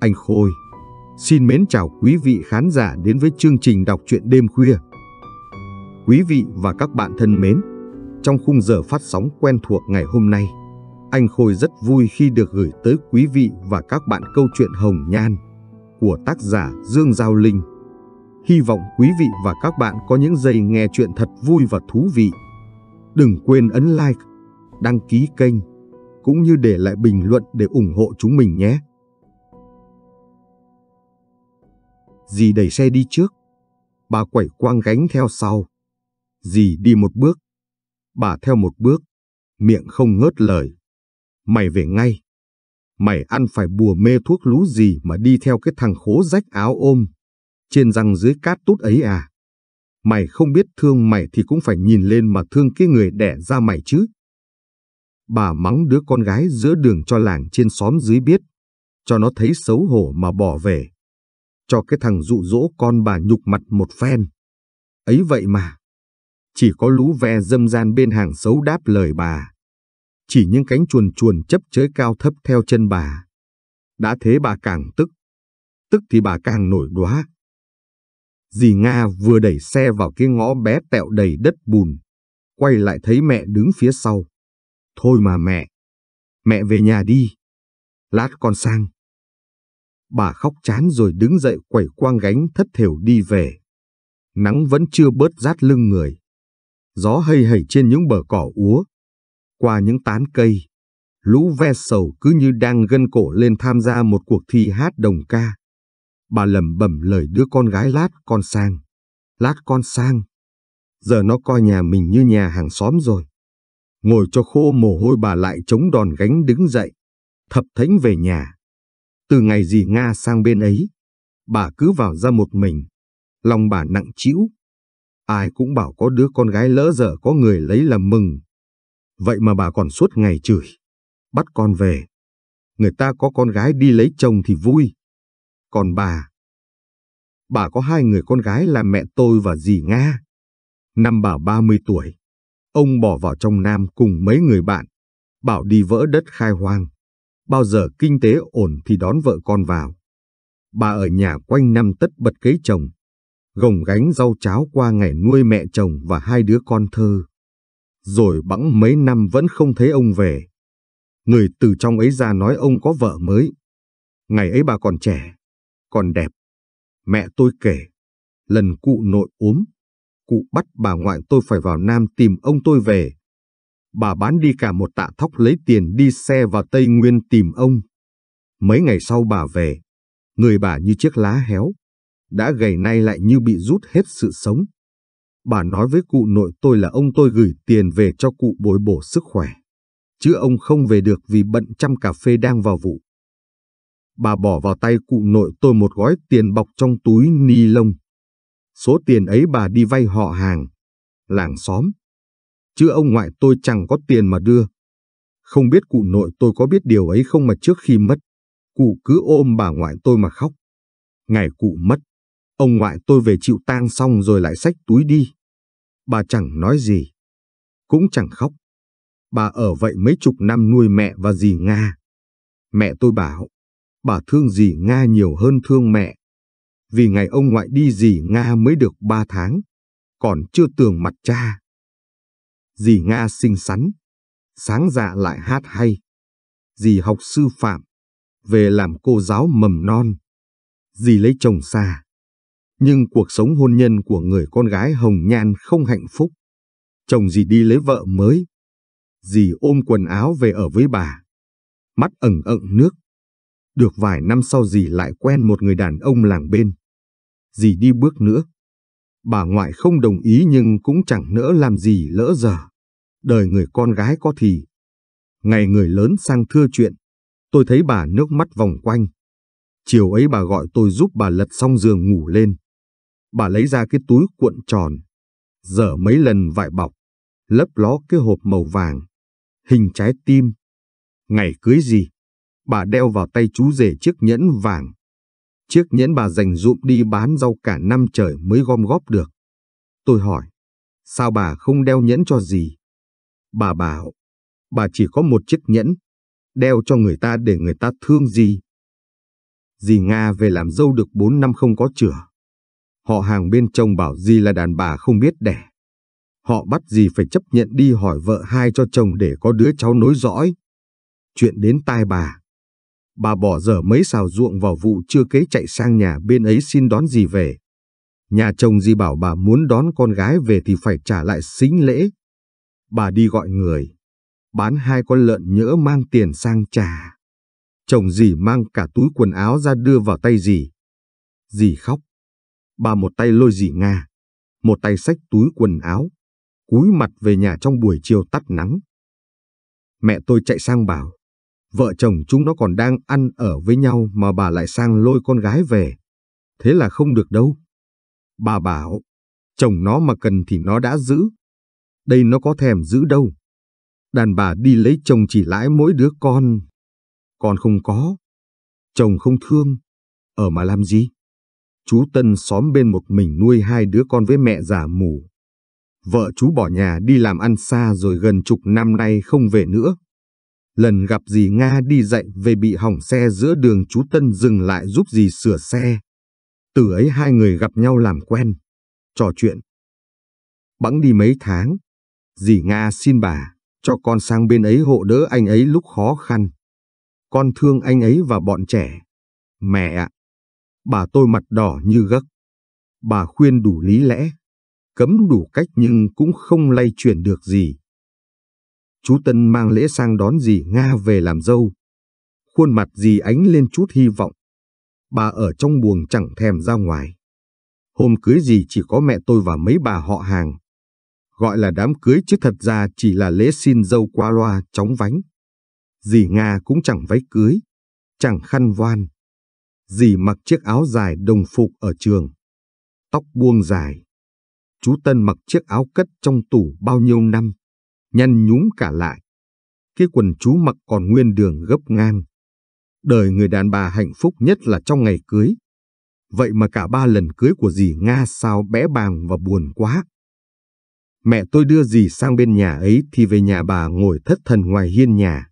anh Khôi. Xin mến chào quý vị khán giả đến với chương trình đọc truyện đêm khuya. Quý vị và các bạn thân mến, trong khung giờ phát sóng quen thuộc ngày hôm nay, anh Khôi rất vui khi được gửi tới quý vị và các bạn câu chuyện Hồng Nhan của tác giả Dương Giao Linh. Hy vọng quý vị và các bạn có những giây nghe chuyện thật vui và thú vị. Đừng quên ấn like, đăng ký kênh, cũng như để lại bình luận để ủng hộ chúng mình nhé. Dì đẩy xe đi trước. Bà quẩy quang gánh theo sau. Dì đi một bước. Bà theo một bước. Miệng không ngớt lời. Mày về ngay. Mày ăn phải bùa mê thuốc lú gì mà đi theo cái thằng khố rách áo ôm. Trên răng dưới cát tút ấy à. Mày không biết thương mày thì cũng phải nhìn lên mà thương cái người đẻ ra mày chứ. Bà mắng đứa con gái giữa đường cho làng trên xóm dưới biết, cho nó thấy xấu hổ mà bỏ về cho cái thằng dụ dỗ con bà nhục mặt một phen. Ấy vậy mà, chỉ có lũ ve dâm gian bên hàng xấu đáp lời bà. Chỉ những cánh chuồn chuồn chấp chới cao thấp theo chân bà. Đã thế bà càng tức, tức thì bà càng nổi đóa. Dì Nga vừa đẩy xe vào cái ngõ bé tẹo đầy đất bùn, quay lại thấy mẹ đứng phía sau. Thôi mà mẹ, mẹ về nhà đi, lát con sang. Bà khóc chán rồi đứng dậy quẩy quang gánh thất thểu đi về. Nắng vẫn chưa bớt rát lưng người. Gió hây hẩy trên những bờ cỏ úa. Qua những tán cây, lũ ve sầu cứ như đang gân cổ lên tham gia một cuộc thi hát đồng ca. Bà lẩm bẩm lời đứa con gái lát con sang. Lát con sang. Giờ nó coi nhà mình như nhà hàng xóm rồi. Ngồi cho khô mồ hôi bà lại chống đòn gánh đứng dậy. Thập thánh về nhà. Từ ngày dì Nga sang bên ấy, bà cứ vào ra một mình, lòng bà nặng trĩu. Ai cũng bảo có đứa con gái lỡ dở có người lấy làm mừng. Vậy mà bà còn suốt ngày chửi, bắt con về. Người ta có con gái đi lấy chồng thì vui. Còn bà, bà có hai người con gái là mẹ tôi và dì Nga. Năm bà 30 tuổi, ông bỏ vào trong Nam cùng mấy người bạn, bảo đi vỡ đất khai hoang bao giờ kinh tế ổn thì đón vợ con vào. Bà ở nhà quanh năm tất bật cấy chồng, gồng gánh rau cháo qua ngày nuôi mẹ chồng và hai đứa con thơ. Rồi bẵng mấy năm vẫn không thấy ông về. Người từ trong ấy ra nói ông có vợ mới. Ngày ấy bà còn trẻ, còn đẹp. Mẹ tôi kể, lần cụ nội ốm, cụ bắt bà ngoại tôi phải vào Nam tìm ông tôi về, bà bán đi cả một tạ thóc lấy tiền đi xe vào Tây Nguyên tìm ông. Mấy ngày sau bà về, người bà như chiếc lá héo, đã gầy nay lại như bị rút hết sự sống. Bà nói với cụ nội tôi là ông tôi gửi tiền về cho cụ bồi bổ sức khỏe, chứ ông không về được vì bận chăm cà phê đang vào vụ. Bà bỏ vào tay cụ nội tôi một gói tiền bọc trong túi ni lông. Số tiền ấy bà đi vay họ hàng, làng xóm, chứ ông ngoại tôi chẳng có tiền mà đưa. Không biết cụ nội tôi có biết điều ấy không mà trước khi mất, cụ cứ ôm bà ngoại tôi mà khóc. Ngày cụ mất, ông ngoại tôi về chịu tang xong rồi lại xách túi đi. Bà chẳng nói gì, cũng chẳng khóc. Bà ở vậy mấy chục năm nuôi mẹ và dì Nga. Mẹ tôi bảo, bà thương dì Nga nhiều hơn thương mẹ. Vì ngày ông ngoại đi dì Nga mới được ba tháng, còn chưa tường mặt cha dì Nga xinh xắn, sáng dạ lại hát hay. Dì học sư phạm, về làm cô giáo mầm non. Dì lấy chồng xa. Nhưng cuộc sống hôn nhân của người con gái hồng nhan không hạnh phúc. Chồng dì đi lấy vợ mới. Dì ôm quần áo về ở với bà. Mắt ẩn ẩn nước. Được vài năm sau dì lại quen một người đàn ông làng bên. Dì đi bước nữa. Bà ngoại không đồng ý nhưng cũng chẳng nỡ làm gì lỡ giờ. Đời người con gái có thì. Ngày người lớn sang thưa chuyện, tôi thấy bà nước mắt vòng quanh. Chiều ấy bà gọi tôi giúp bà lật xong giường ngủ lên. Bà lấy ra cái túi cuộn tròn, dở mấy lần vải bọc, lấp ló cái hộp màu vàng, hình trái tim. Ngày cưới gì? Bà đeo vào tay chú rể chiếc nhẫn vàng Chiếc nhẫn bà dành dụm đi bán rau cả năm trời mới gom góp được. Tôi hỏi, sao bà không đeo nhẫn cho gì? Bà bảo, bà chỉ có một chiếc nhẫn, đeo cho người ta để người ta thương gì. Dì Nga về làm dâu được 4 năm không có chữa. Họ hàng bên chồng bảo dì là đàn bà không biết đẻ. Họ bắt dì phải chấp nhận đi hỏi vợ hai cho chồng để có đứa cháu nối dõi. Chuyện đến tai bà, bà bỏ dở mấy xào ruộng vào vụ chưa kế chạy sang nhà bên ấy xin đón gì về. Nhà chồng dì bảo bà muốn đón con gái về thì phải trả lại xính lễ. Bà đi gọi người, bán hai con lợn nhỡ mang tiền sang trả. Chồng dì mang cả túi quần áo ra đưa vào tay dì. Dì khóc. Bà một tay lôi dì Nga, một tay xách túi quần áo, cúi mặt về nhà trong buổi chiều tắt nắng. Mẹ tôi chạy sang bảo, Vợ chồng chúng nó còn đang ăn ở với nhau mà bà lại sang lôi con gái về. Thế là không được đâu. Bà bảo, chồng nó mà cần thì nó đã giữ. Đây nó có thèm giữ đâu. Đàn bà đi lấy chồng chỉ lãi mỗi đứa con. Con không có. Chồng không thương. Ở mà làm gì? Chú Tân xóm bên một mình nuôi hai đứa con với mẹ già mù. Vợ chú bỏ nhà đi làm ăn xa rồi gần chục năm nay không về nữa lần gặp dì Nga đi dạy về bị hỏng xe giữa đường chú Tân dừng lại giúp dì sửa xe. Từ ấy hai người gặp nhau làm quen, trò chuyện. Bẵng đi mấy tháng, dì Nga xin bà, cho con sang bên ấy hộ đỡ anh ấy lúc khó khăn. Con thương anh ấy và bọn trẻ. Mẹ ạ! Bà tôi mặt đỏ như gấc. Bà khuyên đủ lý lẽ, cấm đủ cách nhưng cũng không lay chuyển được gì chú Tân mang lễ sang đón dì Nga về làm dâu. Khuôn mặt dì ánh lên chút hy vọng. Bà ở trong buồng chẳng thèm ra ngoài. Hôm cưới dì chỉ có mẹ tôi và mấy bà họ hàng. Gọi là đám cưới chứ thật ra chỉ là lễ xin dâu qua loa chóng vánh. Dì Nga cũng chẳng váy cưới, chẳng khăn voan. Dì mặc chiếc áo dài đồng phục ở trường. Tóc buông dài. Chú Tân mặc chiếc áo cất trong tủ bao nhiêu năm nhăn nhúm cả lại. Cái quần chú mặc còn nguyên đường gấp ngang. Đời người đàn bà hạnh phúc nhất là trong ngày cưới. Vậy mà cả ba lần cưới của dì Nga sao bé bàng và buồn quá. Mẹ tôi đưa dì sang bên nhà ấy thì về nhà bà ngồi thất thần ngoài hiên nhà.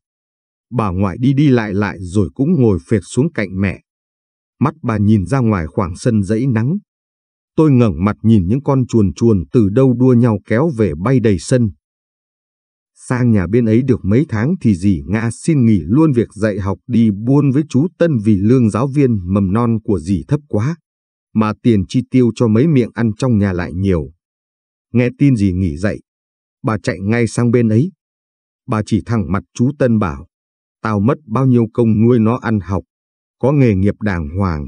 Bà ngoại đi đi lại lại rồi cũng ngồi phệt xuống cạnh mẹ. Mắt bà nhìn ra ngoài khoảng sân dãy nắng. Tôi ngẩng mặt nhìn những con chuồn chuồn từ đâu đua nhau kéo về bay đầy sân. Sang nhà bên ấy được mấy tháng thì dì Nga xin nghỉ luôn việc dạy học đi buôn với chú Tân vì lương giáo viên mầm non của dì thấp quá, mà tiền chi tiêu cho mấy miệng ăn trong nhà lại nhiều. Nghe tin dì nghỉ dạy, bà chạy ngay sang bên ấy. Bà chỉ thẳng mặt chú Tân bảo, tao mất bao nhiêu công nuôi nó ăn học, có nghề nghiệp đàng hoàng.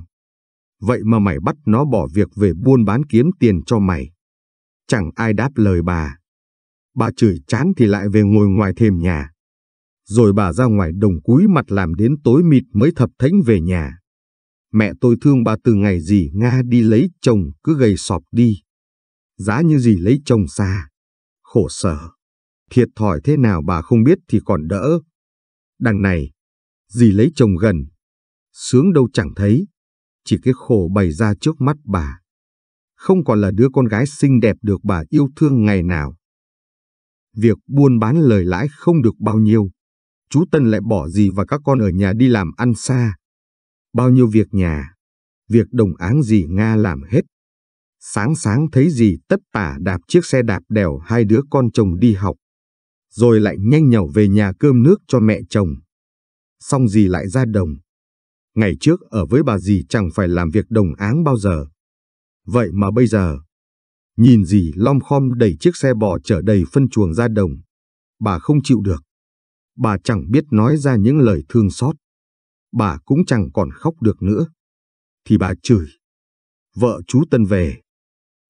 Vậy mà mày bắt nó bỏ việc về buôn bán kiếm tiền cho mày. Chẳng ai đáp lời bà. Bà chửi chán thì lại về ngồi ngoài thềm nhà. Rồi bà ra ngoài đồng cúi mặt làm đến tối mịt mới thập thánh về nhà. Mẹ tôi thương bà từ ngày gì Nga đi lấy chồng cứ gầy sọp đi. Giá như gì lấy chồng xa. Khổ sở. Thiệt thòi thế nào bà không biết thì còn đỡ. Đằng này, gì lấy chồng gần. Sướng đâu chẳng thấy. Chỉ cái khổ bày ra trước mắt bà. Không còn là đứa con gái xinh đẹp được bà yêu thương ngày nào việc buôn bán lời lãi không được bao nhiêu. Chú Tân lại bỏ gì và các con ở nhà đi làm ăn xa. Bao nhiêu việc nhà, việc đồng áng gì Nga làm hết. Sáng sáng thấy gì tất tả đạp chiếc xe đạp đèo hai đứa con chồng đi học. Rồi lại nhanh nhảu về nhà cơm nước cho mẹ chồng. Xong gì lại ra đồng. Ngày trước ở với bà gì chẳng phải làm việc đồng áng bao giờ. Vậy mà bây giờ, Nhìn dì lom khom đẩy chiếc xe bò chở đầy phân chuồng ra đồng. Bà không chịu được. Bà chẳng biết nói ra những lời thương xót. Bà cũng chẳng còn khóc được nữa. Thì bà chửi. Vợ chú Tân về.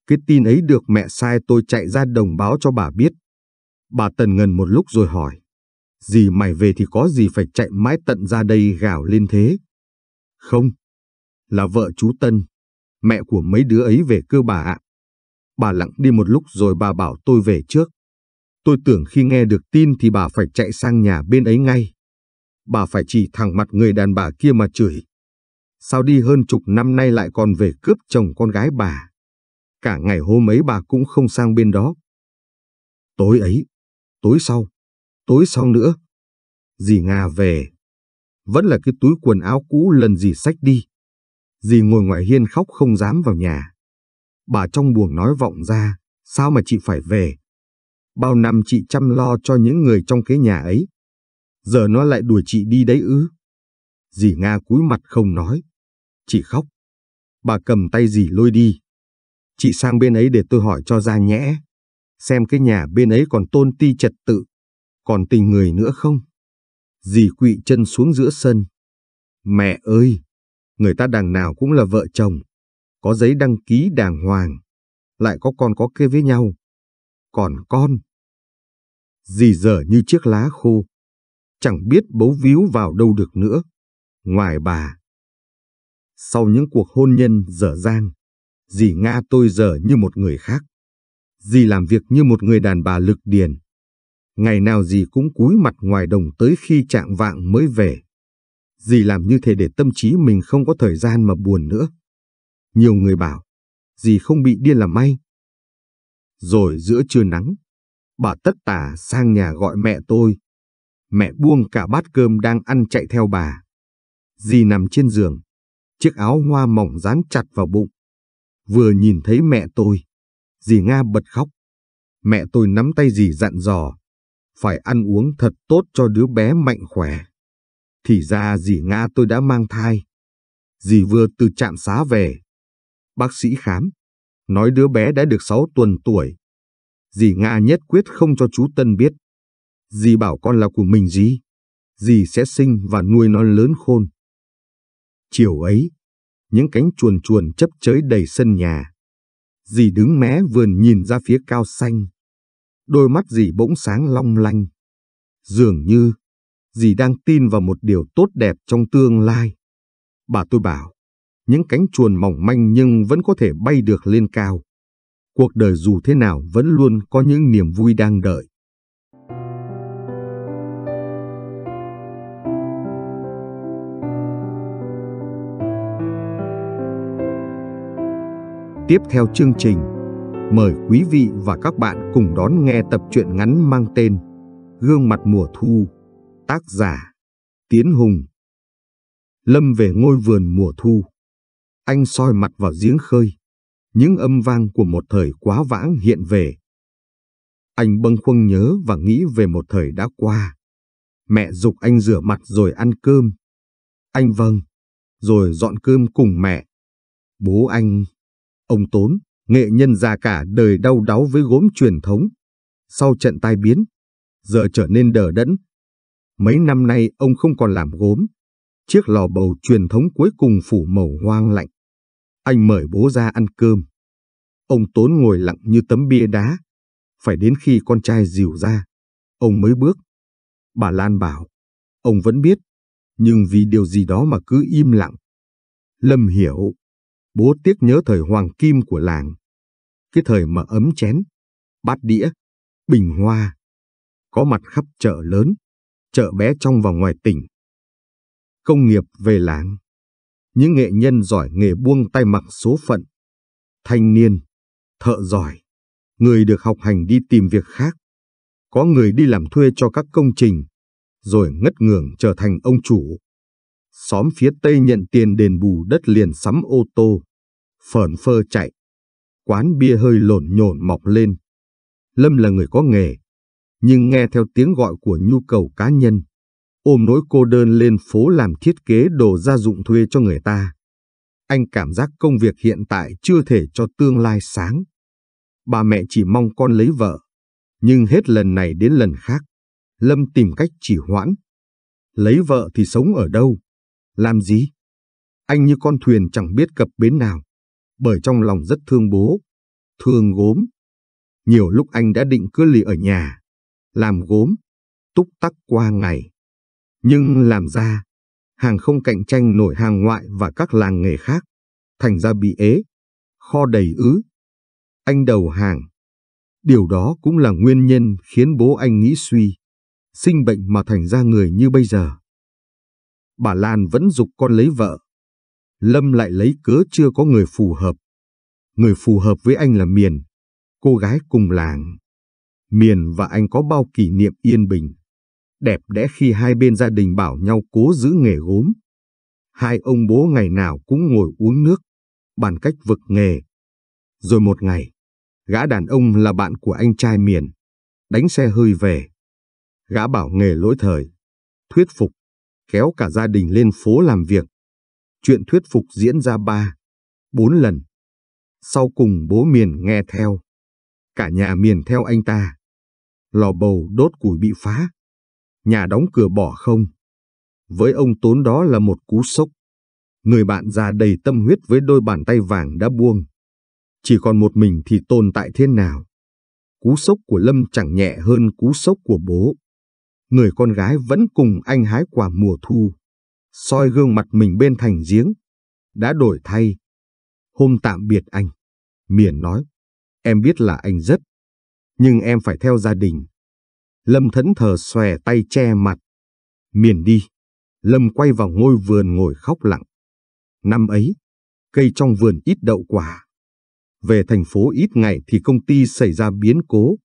Cái tin ấy được mẹ sai tôi chạy ra đồng báo cho bà biết. Bà Tần ngần một lúc rồi hỏi. Dì mày về thì có gì phải chạy mãi tận ra đây gào lên thế? Không. Là vợ chú Tân. Mẹ của mấy đứa ấy về cơ bà ạ. Bà lặng đi một lúc rồi bà bảo tôi về trước. Tôi tưởng khi nghe được tin thì bà phải chạy sang nhà bên ấy ngay. Bà phải chỉ thẳng mặt người đàn bà kia mà chửi. Sao đi hơn chục năm nay lại còn về cướp chồng con gái bà. Cả ngày hôm ấy bà cũng không sang bên đó. Tối ấy, tối sau, tối sau nữa. Dì Nga về. Vẫn là cái túi quần áo cũ lần dì sách đi. Dì ngồi ngoài hiên khóc không dám vào nhà bà trong buồng nói vọng ra, sao mà chị phải về? Bao năm chị chăm lo cho những người trong cái nhà ấy. Giờ nó lại đuổi chị đi đấy ư? Dì Nga cúi mặt không nói. Chị khóc. Bà cầm tay dì lôi đi. Chị sang bên ấy để tôi hỏi cho ra nhẽ. Xem cái nhà bên ấy còn tôn ti trật tự, còn tình người nữa không? Dì quỵ chân xuống giữa sân. Mẹ ơi! Người ta đằng nào cũng là vợ chồng, có giấy đăng ký đàng hoàng, lại có con có kê với nhau. Còn con, dì dở như chiếc lá khô, chẳng biết bấu víu vào đâu được nữa, ngoài bà. Sau những cuộc hôn nhân dở dang, dì Nga tôi dở như một người khác. Dì làm việc như một người đàn bà lực điền. Ngày nào dì cũng cúi mặt ngoài đồng tới khi trạng vạng mới về. Dì làm như thế để tâm trí mình không có thời gian mà buồn nữa. Nhiều người bảo, gì không bị điên là may. Rồi giữa trưa nắng, bà tất tả sang nhà gọi mẹ tôi. Mẹ buông cả bát cơm đang ăn chạy theo bà. Dì nằm trên giường, chiếc áo hoa mỏng dán chặt vào bụng. Vừa nhìn thấy mẹ tôi, dì Nga bật khóc. Mẹ tôi nắm tay dì dặn dò, phải ăn uống thật tốt cho đứa bé mạnh khỏe. Thì ra dì Nga tôi đã mang thai. Dì vừa từ trạm xá về, Bác sĩ khám, nói đứa bé đã được 6 tuần tuổi. Dì Nga nhất quyết không cho chú Tân biết. Dì bảo con là của mình dì. Dì sẽ sinh và nuôi nó lớn khôn. Chiều ấy, những cánh chuồn chuồn chấp chới đầy sân nhà. Dì đứng mé vườn nhìn ra phía cao xanh. Đôi mắt dì bỗng sáng long lanh. Dường như, dì đang tin vào một điều tốt đẹp trong tương lai. Bà tôi bảo, những cánh chuồn mỏng manh nhưng vẫn có thể bay được lên cao. Cuộc đời dù thế nào vẫn luôn có những niềm vui đang đợi. Tiếp theo chương trình, mời quý vị và các bạn cùng đón nghe tập truyện ngắn mang tên Gương mặt mùa thu, tác giả Tiến Hùng. Lâm về ngôi vườn mùa thu. Anh soi mặt vào giếng khơi. Những âm vang của một thời quá vãng hiện về. Anh bâng khuâng nhớ và nghĩ về một thời đã qua. Mẹ dục anh rửa mặt rồi ăn cơm. Anh vâng, rồi dọn cơm cùng mẹ. Bố anh, ông Tốn, nghệ nhân già cả đời đau đáu với gốm truyền thống. Sau trận tai biến, giờ trở nên đờ đẫn. Mấy năm nay ông không còn làm gốm. Chiếc lò bầu truyền thống cuối cùng phủ màu hoang lạnh. Anh mời bố ra ăn cơm. Ông Tốn ngồi lặng như tấm bia đá. Phải đến khi con trai dìu ra, ông mới bước. Bà Lan bảo, ông vẫn biết, nhưng vì điều gì đó mà cứ im lặng. Lâm hiểu, bố tiếc nhớ thời hoàng kim của làng. Cái thời mà ấm chén, bát đĩa, bình hoa. Có mặt khắp chợ lớn, chợ bé trong và ngoài tỉnh. Công nghiệp về làng những nghệ nhân giỏi nghề buông tay mặc số phận. Thanh niên, thợ giỏi, người được học hành đi tìm việc khác. Có người đi làm thuê cho các công trình, rồi ngất ngường trở thành ông chủ. Xóm phía Tây nhận tiền đền bù đất liền sắm ô tô, phởn phơ chạy. Quán bia hơi lổn nhổn mọc lên. Lâm là người có nghề, nhưng nghe theo tiếng gọi của nhu cầu cá nhân, ôm nỗi cô đơn lên phố làm thiết kế đồ gia dụng thuê cho người ta. Anh cảm giác công việc hiện tại chưa thể cho tương lai sáng. Bà mẹ chỉ mong con lấy vợ, nhưng hết lần này đến lần khác, Lâm tìm cách chỉ hoãn. Lấy vợ thì sống ở đâu? Làm gì? Anh như con thuyền chẳng biết cập bến nào, bởi trong lòng rất thương bố, thương gốm. Nhiều lúc anh đã định cứ lì ở nhà, làm gốm, túc tắc qua ngày nhưng làm ra, hàng không cạnh tranh nổi hàng ngoại và các làng nghề khác, thành ra bị ế, kho đầy ứ. Anh đầu hàng. Điều đó cũng là nguyên nhân khiến bố anh nghĩ suy, sinh bệnh mà thành ra người như bây giờ. Bà Lan vẫn dục con lấy vợ. Lâm lại lấy cớ chưa có người phù hợp. Người phù hợp với anh là Miền, cô gái cùng làng. Miền và anh có bao kỷ niệm yên bình đẹp đẽ khi hai bên gia đình bảo nhau cố giữ nghề gốm. Hai ông bố ngày nào cũng ngồi uống nước, bàn cách vực nghề. Rồi một ngày, gã đàn ông là bạn của anh trai miền, đánh xe hơi về. Gã bảo nghề lỗi thời, thuyết phục, kéo cả gia đình lên phố làm việc. Chuyện thuyết phục diễn ra ba, bốn lần. Sau cùng bố miền nghe theo. Cả nhà miền theo anh ta. Lò bầu đốt củi bị phá nhà đóng cửa bỏ không. Với ông Tốn đó là một cú sốc. Người bạn già đầy tâm huyết với đôi bàn tay vàng đã buông. Chỉ còn một mình thì tồn tại thế nào? Cú sốc của Lâm chẳng nhẹ hơn cú sốc của bố. Người con gái vẫn cùng anh hái quả mùa thu. soi gương mặt mình bên thành giếng. Đã đổi thay. Hôm tạm biệt anh. Miền nói. Em biết là anh rất. Nhưng em phải theo gia đình Lâm thẫn thờ xòe tay che mặt. Miền đi, Lâm quay vào ngôi vườn ngồi khóc lặng. Năm ấy, cây trong vườn ít đậu quả. Về thành phố ít ngày thì công ty xảy ra biến cố.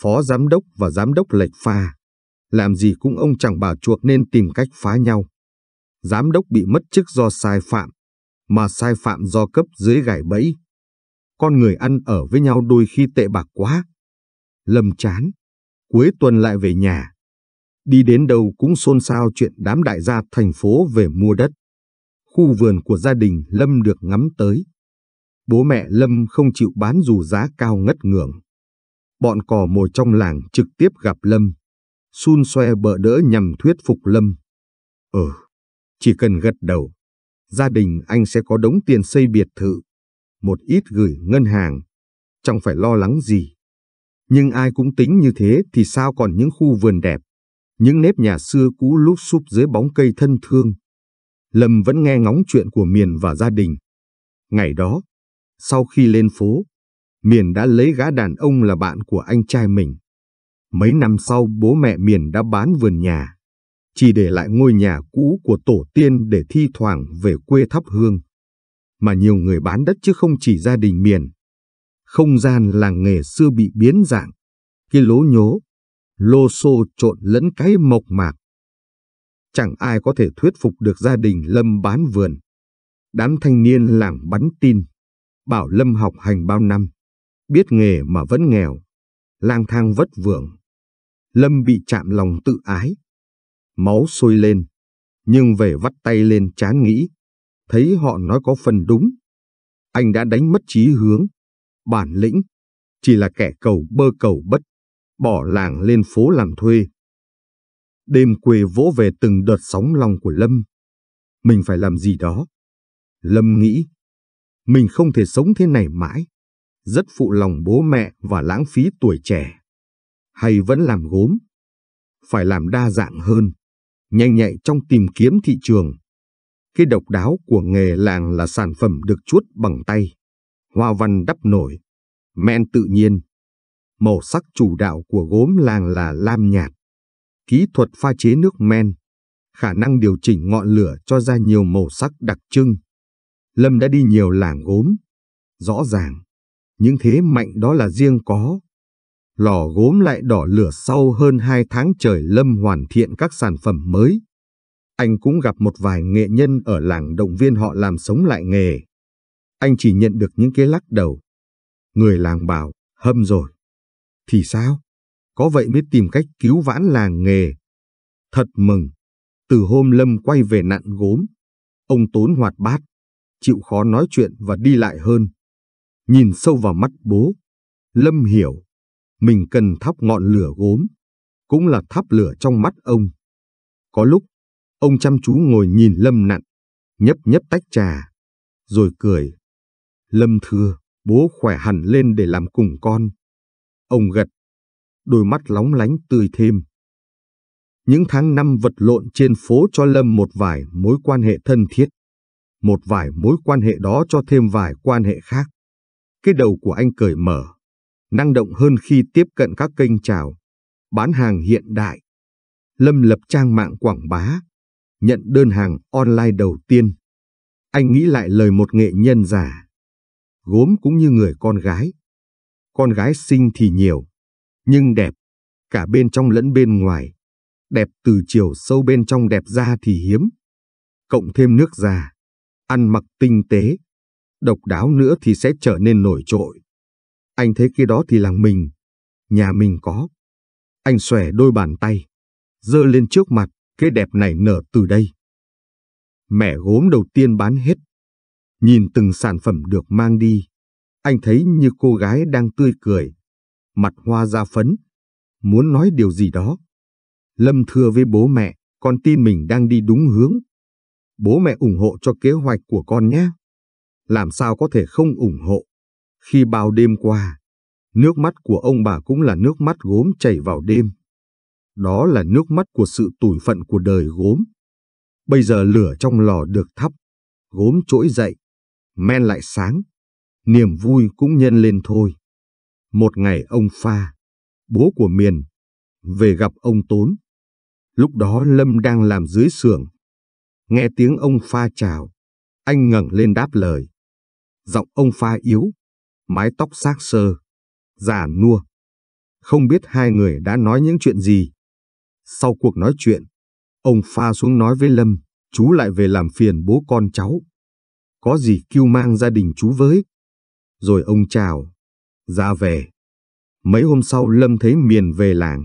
Phó giám đốc và giám đốc lệch pha. Làm gì cũng ông chẳng bảo chuộc nên tìm cách phá nhau. Giám đốc bị mất chức do sai phạm, mà sai phạm do cấp dưới gài bẫy. Con người ăn ở với nhau đôi khi tệ bạc quá. Lâm chán, cuối tuần lại về nhà. Đi đến đâu cũng xôn xao chuyện đám đại gia thành phố về mua đất. Khu vườn của gia đình Lâm được ngắm tới. Bố mẹ Lâm không chịu bán dù giá cao ngất ngưỡng. Bọn cò mồi trong làng trực tiếp gặp Lâm. Xun xoe bợ đỡ nhằm thuyết phục Lâm. Ừ, chỉ cần gật đầu, gia đình anh sẽ có đống tiền xây biệt thự. Một ít gửi ngân hàng, chẳng phải lo lắng gì nhưng ai cũng tính như thế thì sao còn những khu vườn đẹp, những nếp nhà xưa cũ lúp xúp dưới bóng cây thân thương. Lâm vẫn nghe ngóng chuyện của Miền và gia đình. Ngày đó, sau khi lên phố, Miền đã lấy gã đàn ông là bạn của anh trai mình. Mấy năm sau bố mẹ Miền đã bán vườn nhà, chỉ để lại ngôi nhà cũ của tổ tiên để thi thoảng về quê thắp hương. Mà nhiều người bán đất chứ không chỉ gia đình Miền. Không gian làng nghề xưa bị biến dạng, cái lố nhố, lô xô trộn lẫn cái mộc mạc. Chẳng ai có thể thuyết phục được gia đình Lâm bán vườn. Đám thanh niên làng bắn tin, bảo Lâm học hành bao năm, biết nghề mà vẫn nghèo, lang thang vất vưởng. Lâm bị chạm lòng tự ái, máu sôi lên, nhưng về vắt tay lên chán nghĩ, thấy họ nói có phần đúng. Anh đã đánh mất trí hướng, bản lĩnh, chỉ là kẻ cầu bơ cầu bất, bỏ làng lên phố làm thuê. Đêm quê vỗ về từng đợt sóng lòng của Lâm. Mình phải làm gì đó. Lâm nghĩ, mình không thể sống thế này mãi, rất phụ lòng bố mẹ và lãng phí tuổi trẻ. Hay vẫn làm gốm, phải làm đa dạng hơn, nhanh nhạy trong tìm kiếm thị trường. Cái độc đáo của nghề làng là sản phẩm được chuốt bằng tay hoa văn đắp nổi, men tự nhiên. Màu sắc chủ đạo của gốm làng là lam nhạt. Kỹ thuật pha chế nước men, khả năng điều chỉnh ngọn lửa cho ra nhiều màu sắc đặc trưng. Lâm đã đi nhiều làng gốm. Rõ ràng, những thế mạnh đó là riêng có. Lò gốm lại đỏ lửa sau hơn hai tháng trời Lâm hoàn thiện các sản phẩm mới. Anh cũng gặp một vài nghệ nhân ở làng động viên họ làm sống lại nghề anh chỉ nhận được những cái lắc đầu. Người làng bảo, hâm rồi. Thì sao? Có vậy mới tìm cách cứu vãn làng nghề. Thật mừng. Từ hôm Lâm quay về nặn gốm, ông Tốn hoạt bát, chịu khó nói chuyện và đi lại hơn. Nhìn sâu vào mắt bố, Lâm hiểu, mình cần thắp ngọn lửa gốm, cũng là thắp lửa trong mắt ông. Có lúc, ông chăm chú ngồi nhìn Lâm nặn, nhấp nhấp tách trà, rồi cười. Lâm thưa, bố khỏe hẳn lên để làm cùng con. Ông gật, đôi mắt lóng lánh tươi thêm. Những tháng năm vật lộn trên phố cho Lâm một vài mối quan hệ thân thiết. Một vài mối quan hệ đó cho thêm vài quan hệ khác. Cái đầu của anh cởi mở, năng động hơn khi tiếp cận các kênh chào, bán hàng hiện đại. Lâm lập trang mạng quảng bá, nhận đơn hàng online đầu tiên. Anh nghĩ lại lời một nghệ nhân giả gốm cũng như người con gái. Con gái xinh thì nhiều, nhưng đẹp, cả bên trong lẫn bên ngoài. Đẹp từ chiều sâu bên trong đẹp ra thì hiếm. Cộng thêm nước già, ăn mặc tinh tế, độc đáo nữa thì sẽ trở nên nổi trội. Anh thấy cái đó thì làng mình, nhà mình có. Anh xòe đôi bàn tay, dơ lên trước mặt, cái đẹp này nở từ đây. Mẹ gốm đầu tiên bán hết, Nhìn từng sản phẩm được mang đi, anh thấy như cô gái đang tươi cười, mặt hoa da phấn, muốn nói điều gì đó. Lâm thưa với bố mẹ, con tin mình đang đi đúng hướng. Bố mẹ ủng hộ cho kế hoạch của con nhé. Làm sao có thể không ủng hộ? Khi bao đêm qua, nước mắt của ông bà cũng là nước mắt gốm chảy vào đêm. Đó là nước mắt của sự tủi phận của đời gốm. Bây giờ lửa trong lò được thắp, gốm trỗi dậy, men lại sáng, niềm vui cũng nhân lên thôi. Một ngày ông Pha, bố của Miền, về gặp ông Tốn. Lúc đó Lâm đang làm dưới xưởng. Nghe tiếng ông Pha chào, anh ngẩng lên đáp lời. Giọng ông Pha yếu, mái tóc xác sơ, già nua. Không biết hai người đã nói những chuyện gì. Sau cuộc nói chuyện, ông Pha xuống nói với Lâm, chú lại về làm phiền bố con cháu có gì kêu mang gia đình chú với. Rồi ông chào, ra về. Mấy hôm sau Lâm thấy Miền về làng,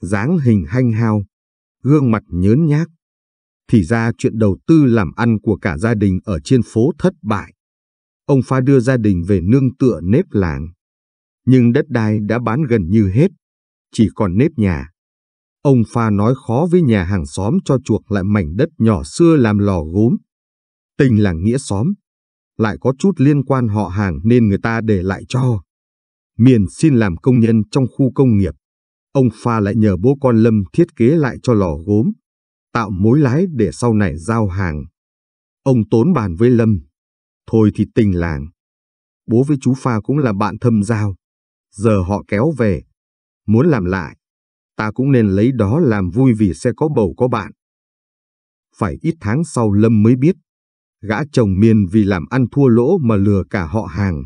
dáng hình hanh hao, gương mặt nhớn nhác. Thì ra chuyện đầu tư làm ăn của cả gia đình ở trên phố thất bại. Ông Pha đưa gia đình về nương tựa nếp làng. Nhưng đất đai đã bán gần như hết, chỉ còn nếp nhà. Ông Pha nói khó với nhà hàng xóm cho chuộc lại mảnh đất nhỏ xưa làm lò gốm tình làng nghĩa xóm, lại có chút liên quan họ hàng nên người ta để lại cho. Miền xin làm công nhân trong khu công nghiệp. Ông Pha lại nhờ bố con Lâm thiết kế lại cho lò gốm, tạo mối lái để sau này giao hàng. Ông tốn bàn với Lâm. Thôi thì tình làng. Bố với chú Pha cũng là bạn thâm giao. Giờ họ kéo về. Muốn làm lại, ta cũng nên lấy đó làm vui vì sẽ có bầu có bạn. Phải ít tháng sau Lâm mới biết gã chồng miền vì làm ăn thua lỗ mà lừa cả họ hàng,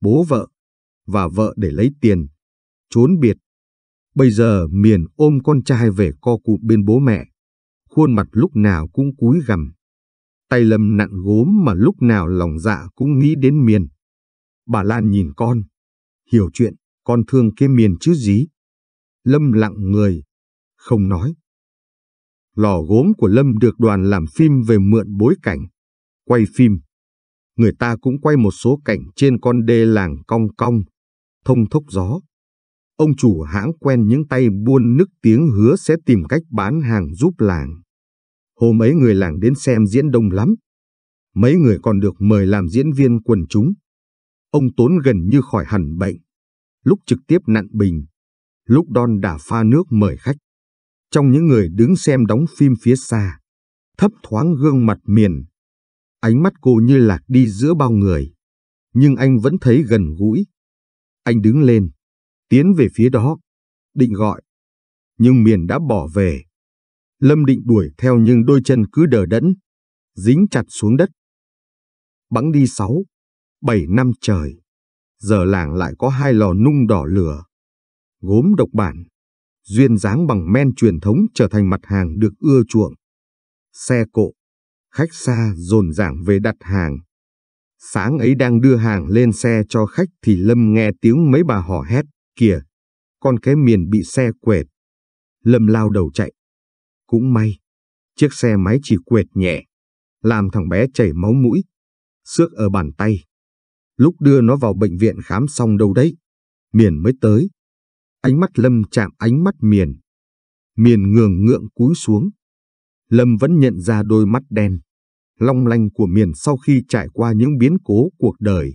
bố vợ, và vợ để lấy tiền, trốn biệt. Bây giờ miền ôm con trai về co cụ bên bố mẹ, khuôn mặt lúc nào cũng cúi gằm. Tay Lâm nặn gốm mà lúc nào lòng dạ cũng nghĩ đến miền. Bà Lan nhìn con, hiểu chuyện, con thương cái miền chứ gì. Lâm lặng người, không nói. Lò gốm của Lâm được đoàn làm phim về mượn bối cảnh quay phim. Người ta cũng quay một số cảnh trên con đê làng cong cong, thông thốc gió. Ông chủ hãng quen những tay buôn nức tiếng hứa sẽ tìm cách bán hàng giúp làng. Hôm ấy người làng đến xem diễn đông lắm. Mấy người còn được mời làm diễn viên quần chúng. Ông tốn gần như khỏi hẳn bệnh. Lúc trực tiếp nặn bình, lúc đon đả pha nước mời khách. Trong những người đứng xem đóng phim phía xa, thấp thoáng gương mặt miền Ánh mắt cô như lạc đi giữa bao người, nhưng anh vẫn thấy gần gũi. Anh đứng lên, tiến về phía đó, định gọi. Nhưng miền đã bỏ về. Lâm định đuổi theo nhưng đôi chân cứ đờ đẫn, dính chặt xuống đất. Bắn đi sáu, bảy năm trời. Giờ làng lại có hai lò nung đỏ lửa. Gốm độc bản, duyên dáng bằng men truyền thống trở thành mặt hàng được ưa chuộng. Xe cộ, Khách xa dồn dảng về đặt hàng. Sáng ấy đang đưa hàng lên xe cho khách thì Lâm nghe tiếng mấy bà hò hét, kìa, con cái miền bị xe quệt. Lâm lao đầu chạy. Cũng may, chiếc xe máy chỉ quệt nhẹ, làm thằng bé chảy máu mũi, xước ở bàn tay. Lúc đưa nó vào bệnh viện khám xong đâu đấy, miền mới tới. Ánh mắt Lâm chạm ánh mắt miền. Miền ngường ngượng cúi xuống. Lâm vẫn nhận ra đôi mắt đen long lanh của miền sau khi trải qua những biến cố cuộc đời.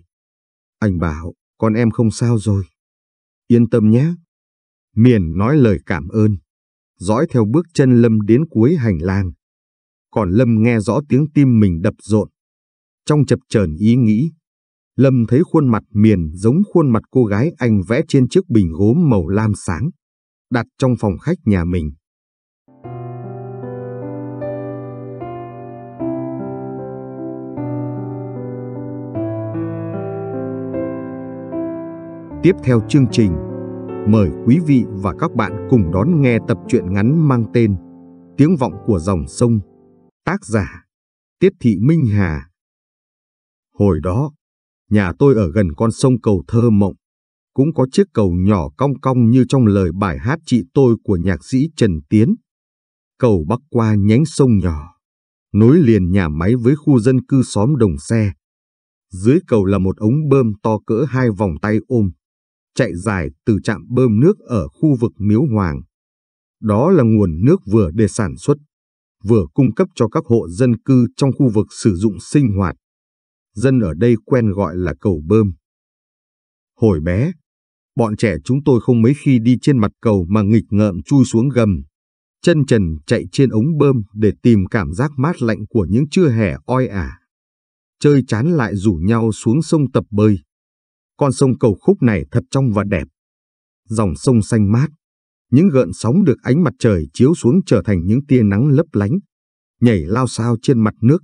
Anh bảo, con em không sao rồi. Yên tâm nhé. Miền nói lời cảm ơn, dõi theo bước chân Lâm đến cuối hành lang. Còn Lâm nghe rõ tiếng tim mình đập rộn. Trong chập chờn ý nghĩ, Lâm thấy khuôn mặt miền giống khuôn mặt cô gái anh vẽ trên chiếc bình gốm màu lam sáng, đặt trong phòng khách nhà mình. Tiếp theo chương trình, mời quý vị và các bạn cùng đón nghe tập truyện ngắn mang tên Tiếng vọng của dòng sông, tác giả Tiết Thị Minh Hà. Hồi đó, nhà tôi ở gần con sông cầu thơ mộng, cũng có chiếc cầu nhỏ cong cong như trong lời bài hát chị tôi của nhạc sĩ Trần Tiến. Cầu bắc qua nhánh sông nhỏ, nối liền nhà máy với khu dân cư xóm Đồng Xe. Dưới cầu là một ống bơm to cỡ hai vòng tay ôm, chạy dài từ trạm bơm nước ở khu vực Miếu Hoàng. Đó là nguồn nước vừa để sản xuất, vừa cung cấp cho các hộ dân cư trong khu vực sử dụng sinh hoạt. Dân ở đây quen gọi là cầu bơm. Hồi bé, bọn trẻ chúng tôi không mấy khi đi trên mặt cầu mà nghịch ngợm chui xuống gầm. Chân trần chạy trên ống bơm để tìm cảm giác mát lạnh của những trưa hè oi ả. À. Chơi chán lại rủ nhau xuống sông tập bơi. Con sông cầu khúc này thật trong và đẹp. Dòng sông xanh mát, những gợn sóng được ánh mặt trời chiếu xuống trở thành những tia nắng lấp lánh, nhảy lao sao trên mặt nước.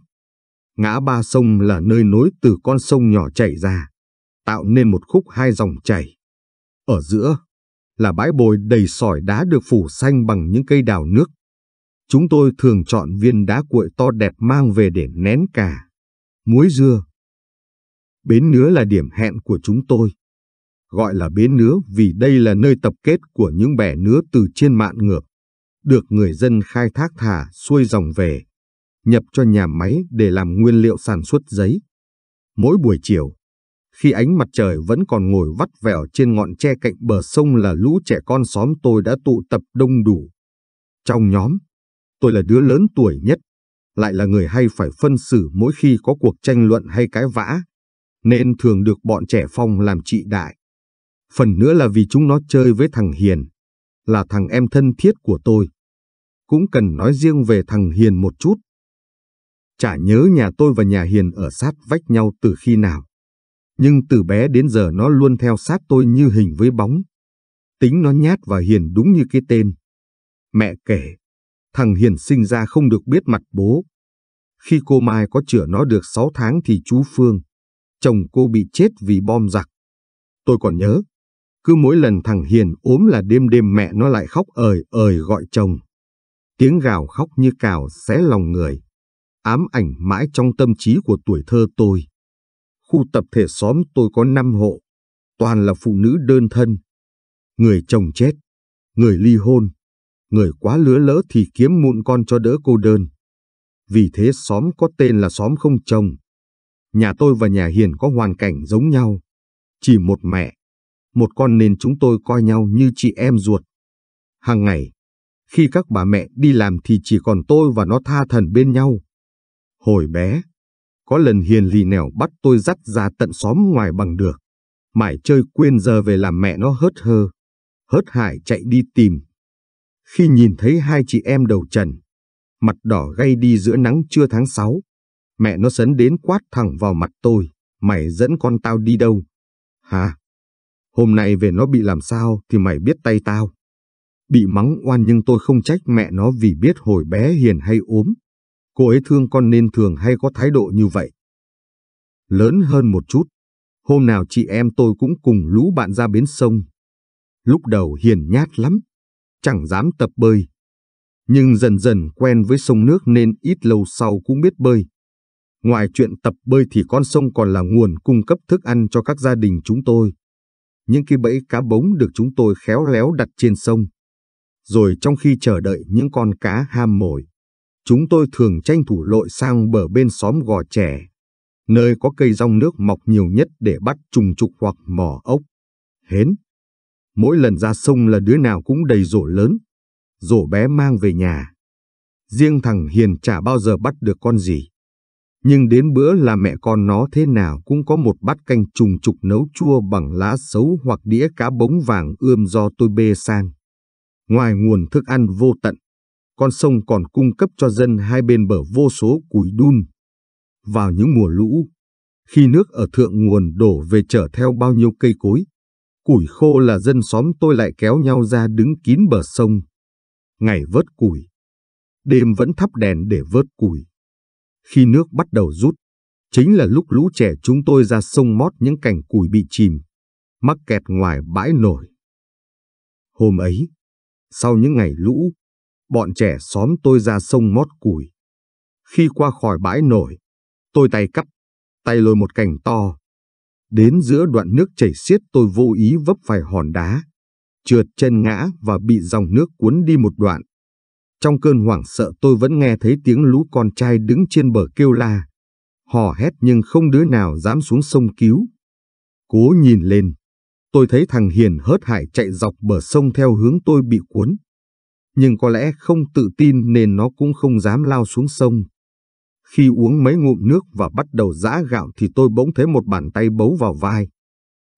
Ngã ba sông là nơi nối từ con sông nhỏ chảy ra, tạo nên một khúc hai dòng chảy. Ở giữa là bãi bồi đầy sỏi đá được phủ xanh bằng những cây đào nước. Chúng tôi thường chọn viên đá cuội to đẹp mang về để nén cà, muối dưa, Bến Nứa là điểm hẹn của chúng tôi. Gọi là Bến Nứa vì đây là nơi tập kết của những bè nứa từ trên mạn ngược, được người dân khai thác thả xuôi dòng về, nhập cho nhà máy để làm nguyên liệu sản xuất giấy. Mỗi buổi chiều, khi ánh mặt trời vẫn còn ngồi vắt vẻo trên ngọn tre cạnh bờ sông là lũ trẻ con xóm tôi đã tụ tập đông đủ. Trong nhóm, tôi là đứa lớn tuổi nhất, lại là người hay phải phân xử mỗi khi có cuộc tranh luận hay cái vã nên thường được bọn trẻ phong làm chị đại. Phần nữa là vì chúng nó chơi với thằng Hiền, là thằng em thân thiết của tôi. Cũng cần nói riêng về thằng Hiền một chút. Chả nhớ nhà tôi và nhà Hiền ở sát vách nhau từ khi nào. Nhưng từ bé đến giờ nó luôn theo sát tôi như hình với bóng. Tính nó nhát và Hiền đúng như cái tên. Mẹ kể, thằng Hiền sinh ra không được biết mặt bố. Khi cô Mai có chữa nó được 6 tháng thì chú Phương, chồng cô bị chết vì bom giặc. Tôi còn nhớ, cứ mỗi lần thằng Hiền ốm là đêm đêm mẹ nó lại khóc ời ời gọi chồng. Tiếng gào khóc như cào xé lòng người, ám ảnh mãi trong tâm trí của tuổi thơ tôi. Khu tập thể xóm tôi có năm hộ, toàn là phụ nữ đơn thân. Người chồng chết, người ly hôn, người quá lứa lỡ thì kiếm mụn con cho đỡ cô đơn. Vì thế xóm có tên là xóm không chồng, Nhà tôi và nhà Hiền có hoàn cảnh giống nhau. Chỉ một mẹ, một con nên chúng tôi coi nhau như chị em ruột. Hàng ngày, khi các bà mẹ đi làm thì chỉ còn tôi và nó tha thần bên nhau. Hồi bé, có lần Hiền lì nẻo bắt tôi dắt ra tận xóm ngoài bằng được. Mải chơi quên giờ về làm mẹ nó hớt hơ. Hớt hải chạy đi tìm. Khi nhìn thấy hai chị em đầu trần, mặt đỏ gay đi giữa nắng trưa tháng 6, Mẹ nó sấn đến quát thẳng vào mặt tôi, mày dẫn con tao đi đâu? Hả? Hôm nay về nó bị làm sao thì mày biết tay tao. Bị mắng oan nhưng tôi không trách mẹ nó vì biết hồi bé hiền hay ốm. Cô ấy thương con nên thường hay có thái độ như vậy. Lớn hơn một chút, hôm nào chị em tôi cũng cùng lũ bạn ra bến sông. Lúc đầu hiền nhát lắm, chẳng dám tập bơi. Nhưng dần dần quen với sông nước nên ít lâu sau cũng biết bơi. Ngoài chuyện tập bơi thì con sông còn là nguồn cung cấp thức ăn cho các gia đình chúng tôi. Những cái bẫy cá bống được chúng tôi khéo léo đặt trên sông. Rồi trong khi chờ đợi những con cá ham mồi, chúng tôi thường tranh thủ lội sang bờ bên xóm gò trẻ, nơi có cây rong nước mọc nhiều nhất để bắt trùng trục hoặc mò ốc, hến. Mỗi lần ra sông là đứa nào cũng đầy rổ lớn, rổ bé mang về nhà. Riêng thằng Hiền chả bao giờ bắt được con gì nhưng đến bữa là mẹ con nó thế nào cũng có một bát canh trùng trục nấu chua bằng lá sấu hoặc đĩa cá bống vàng ươm do tôi bê sang. Ngoài nguồn thức ăn vô tận, con sông còn cung cấp cho dân hai bên bờ vô số củi đun. Vào những mùa lũ, khi nước ở thượng nguồn đổ về chở theo bao nhiêu cây cối, củi khô là dân xóm tôi lại kéo nhau ra đứng kín bờ sông. Ngày vớt củi, đêm vẫn thắp đèn để vớt củi. Khi nước bắt đầu rút, chính là lúc lũ trẻ chúng tôi ra sông mót những cành củi bị chìm, mắc kẹt ngoài bãi nổi. Hôm ấy, sau những ngày lũ, bọn trẻ xóm tôi ra sông mót củi. Khi qua khỏi bãi nổi, tôi tay cắp, tay lôi một cành to. Đến giữa đoạn nước chảy xiết tôi vô ý vấp phải hòn đá, trượt chân ngã và bị dòng nước cuốn đi một đoạn. Trong cơn hoảng sợ tôi vẫn nghe thấy tiếng lũ con trai đứng trên bờ kêu la. Hò hét nhưng không đứa nào dám xuống sông cứu. Cố nhìn lên, tôi thấy thằng Hiền hớt hải chạy dọc bờ sông theo hướng tôi bị cuốn. Nhưng có lẽ không tự tin nên nó cũng không dám lao xuống sông. Khi uống mấy ngụm nước và bắt đầu giã gạo thì tôi bỗng thấy một bàn tay bấu vào vai.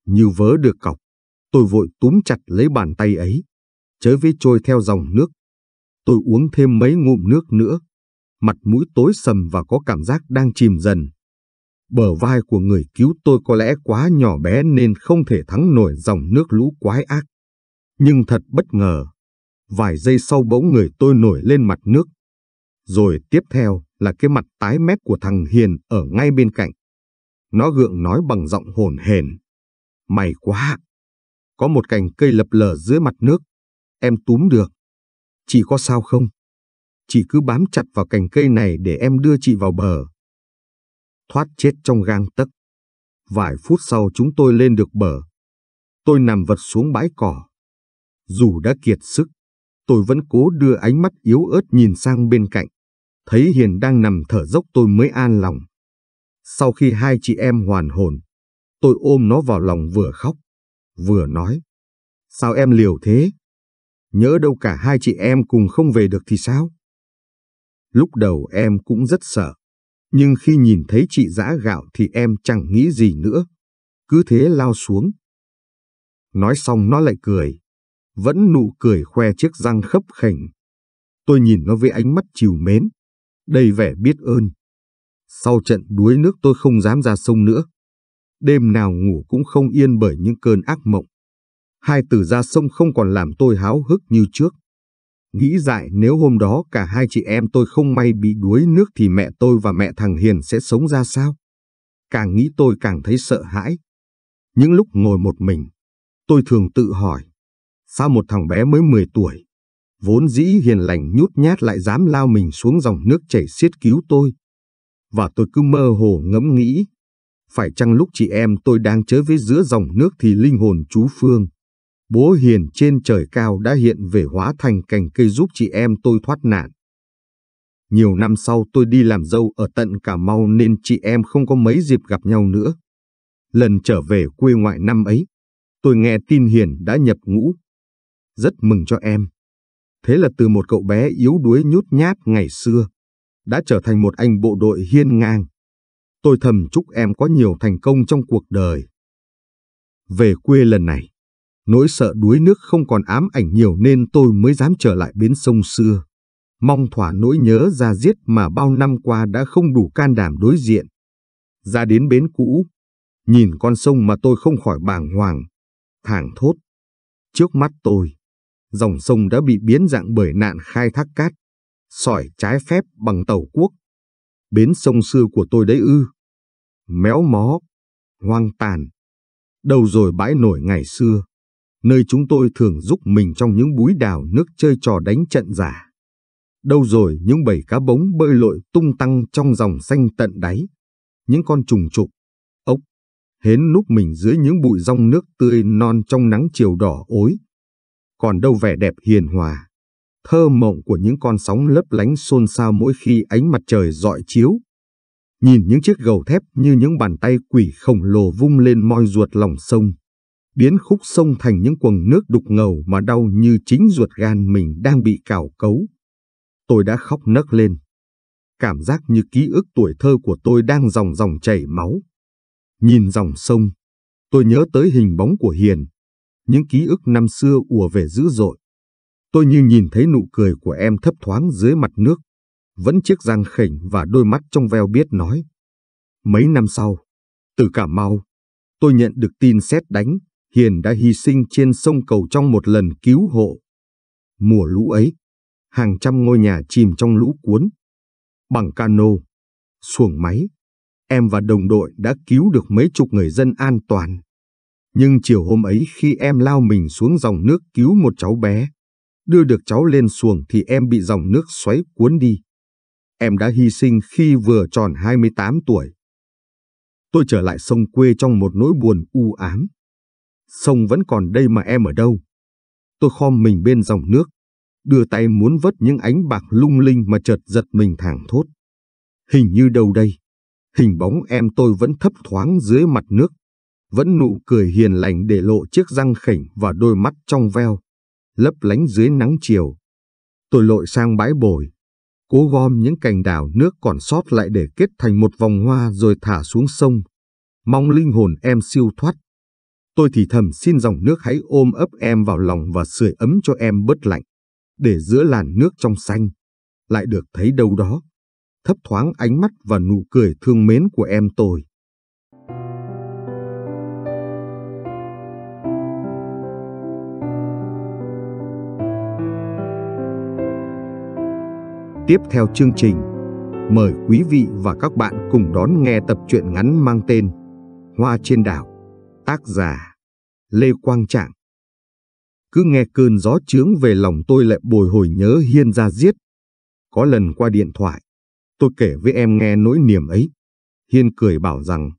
Như vớ được cọc, tôi vội túm chặt lấy bàn tay ấy. Chới với trôi theo dòng nước Tôi uống thêm mấy ngụm nước nữa. Mặt mũi tối sầm và có cảm giác đang chìm dần. Bờ vai của người cứu tôi có lẽ quá nhỏ bé nên không thể thắng nổi dòng nước lũ quái ác. Nhưng thật bất ngờ, vài giây sau bỗng người tôi nổi lên mặt nước. Rồi tiếp theo là cái mặt tái mét của thằng Hiền ở ngay bên cạnh. Nó gượng nói bằng giọng hồn hển. May quá! Có một cành cây lập lờ dưới mặt nước. Em túm được. Chị có sao không? Chị cứ bám chặt vào cành cây này để em đưa chị vào bờ. Thoát chết trong gang tấc. Vài phút sau chúng tôi lên được bờ. Tôi nằm vật xuống bãi cỏ. Dù đã kiệt sức, tôi vẫn cố đưa ánh mắt yếu ớt nhìn sang bên cạnh. Thấy Hiền đang nằm thở dốc tôi mới an lòng. Sau khi hai chị em hoàn hồn, tôi ôm nó vào lòng vừa khóc, vừa nói. Sao em liều thế? nhớ đâu cả hai chị em cùng không về được thì sao? Lúc đầu em cũng rất sợ, nhưng khi nhìn thấy chị giã gạo thì em chẳng nghĩ gì nữa, cứ thế lao xuống. Nói xong nó lại cười, vẫn nụ cười khoe chiếc răng khấp khỉnh. Tôi nhìn nó với ánh mắt chiều mến, đầy vẻ biết ơn. Sau trận đuối nước tôi không dám ra sông nữa. Đêm nào ngủ cũng không yên bởi những cơn ác mộng hai từ ra sông không còn làm tôi háo hức như trước. Nghĩ dại nếu hôm đó cả hai chị em tôi không may bị đuối nước thì mẹ tôi và mẹ thằng Hiền sẽ sống ra sao? Càng nghĩ tôi càng thấy sợ hãi. Những lúc ngồi một mình, tôi thường tự hỏi, sao một thằng bé mới 10 tuổi, vốn dĩ hiền lành nhút nhát lại dám lao mình xuống dòng nước chảy xiết cứu tôi? Và tôi cứ mơ hồ ngẫm nghĩ, phải chăng lúc chị em tôi đang chơi với giữa dòng nước thì linh hồn chú Phương, Bố hiền trên trời cao đã hiện về hóa thành cành cây giúp chị em tôi thoát nạn. Nhiều năm sau tôi đi làm dâu ở tận Cà Mau nên chị em không có mấy dịp gặp nhau nữa. Lần trở về quê ngoại năm ấy, tôi nghe tin Hiền đã nhập ngũ. Rất mừng cho em. Thế là từ một cậu bé yếu đuối nhút nhát ngày xưa, đã trở thành một anh bộ đội hiên ngang. Tôi thầm chúc em có nhiều thành công trong cuộc đời. Về quê lần này, Nỗi sợ đuối nước không còn ám ảnh nhiều nên tôi mới dám trở lại bến sông xưa. Mong thỏa nỗi nhớ ra giết mà bao năm qua đã không đủ can đảm đối diện. Ra đến bến cũ, nhìn con sông mà tôi không khỏi bàng hoàng, thảng thốt. Trước mắt tôi, dòng sông đã bị biến dạng bởi nạn khai thác cát, sỏi trái phép bằng tàu quốc. Bến sông xưa của tôi đấy ư. Méo mó, hoang tàn. Đâu rồi bãi nổi ngày xưa nơi chúng tôi thường giúp mình trong những búi đào nước chơi trò đánh trận giả. Đâu rồi những bầy cá bống bơi lội tung tăng trong dòng xanh tận đáy, những con trùng trục, ốc, hến núp mình dưới những bụi rong nước tươi non trong nắng chiều đỏ ối. Còn đâu vẻ đẹp hiền hòa, thơ mộng của những con sóng lấp lánh xôn xao mỗi khi ánh mặt trời dọi chiếu. Nhìn những chiếc gầu thép như những bàn tay quỷ khổng lồ vung lên moi ruột lòng sông biến khúc sông thành những quần nước đục ngầu mà đau như chính ruột gan mình đang bị cào cấu. Tôi đã khóc nấc lên. Cảm giác như ký ức tuổi thơ của tôi đang dòng dòng chảy máu. Nhìn dòng sông, tôi nhớ tới hình bóng của Hiền. Những ký ức năm xưa ùa về dữ dội. Tôi như nhìn thấy nụ cười của em thấp thoáng dưới mặt nước. Vẫn chiếc răng khỉnh và đôi mắt trong veo biết nói. Mấy năm sau, từ Cà Mau, tôi nhận được tin xét đánh Hiền đã hy sinh trên sông Cầu trong một lần cứu hộ. Mùa lũ ấy, hàng trăm ngôi nhà chìm trong lũ cuốn. Bằng cano, xuồng máy, em và đồng đội đã cứu được mấy chục người dân an toàn. Nhưng chiều hôm ấy khi em lao mình xuống dòng nước cứu một cháu bé, đưa được cháu lên xuồng thì em bị dòng nước xoáy cuốn đi. Em đã hy sinh khi vừa tròn 28 tuổi. Tôi trở lại sông quê trong một nỗi buồn u ám sông vẫn còn đây mà em ở đâu. Tôi khom mình bên dòng nước, đưa tay muốn vớt những ánh bạc lung linh mà chợt giật mình thảng thốt. Hình như đâu đây, hình bóng em tôi vẫn thấp thoáng dưới mặt nước, vẫn nụ cười hiền lành để lộ chiếc răng khỉnh và đôi mắt trong veo, lấp lánh dưới nắng chiều. Tôi lội sang bãi bồi, cố gom những cành đào nước còn sót lại để kết thành một vòng hoa rồi thả xuống sông, mong linh hồn em siêu thoát Tôi thì thầm xin dòng nước hãy ôm ấp em vào lòng và sưởi ấm cho em bớt lạnh, để giữa làn nước trong xanh, lại được thấy đâu đó, thấp thoáng ánh mắt và nụ cười thương mến của em tôi. Tiếp theo chương trình, mời quý vị và các bạn cùng đón nghe tập truyện ngắn mang tên Hoa trên đảo. Tác giả Lê Quang Trạng Cứ nghe cơn gió trướng về lòng tôi lại bồi hồi nhớ Hiên ra giết. Có lần qua điện thoại, tôi kể với em nghe nỗi niềm ấy. Hiên cười bảo rằng,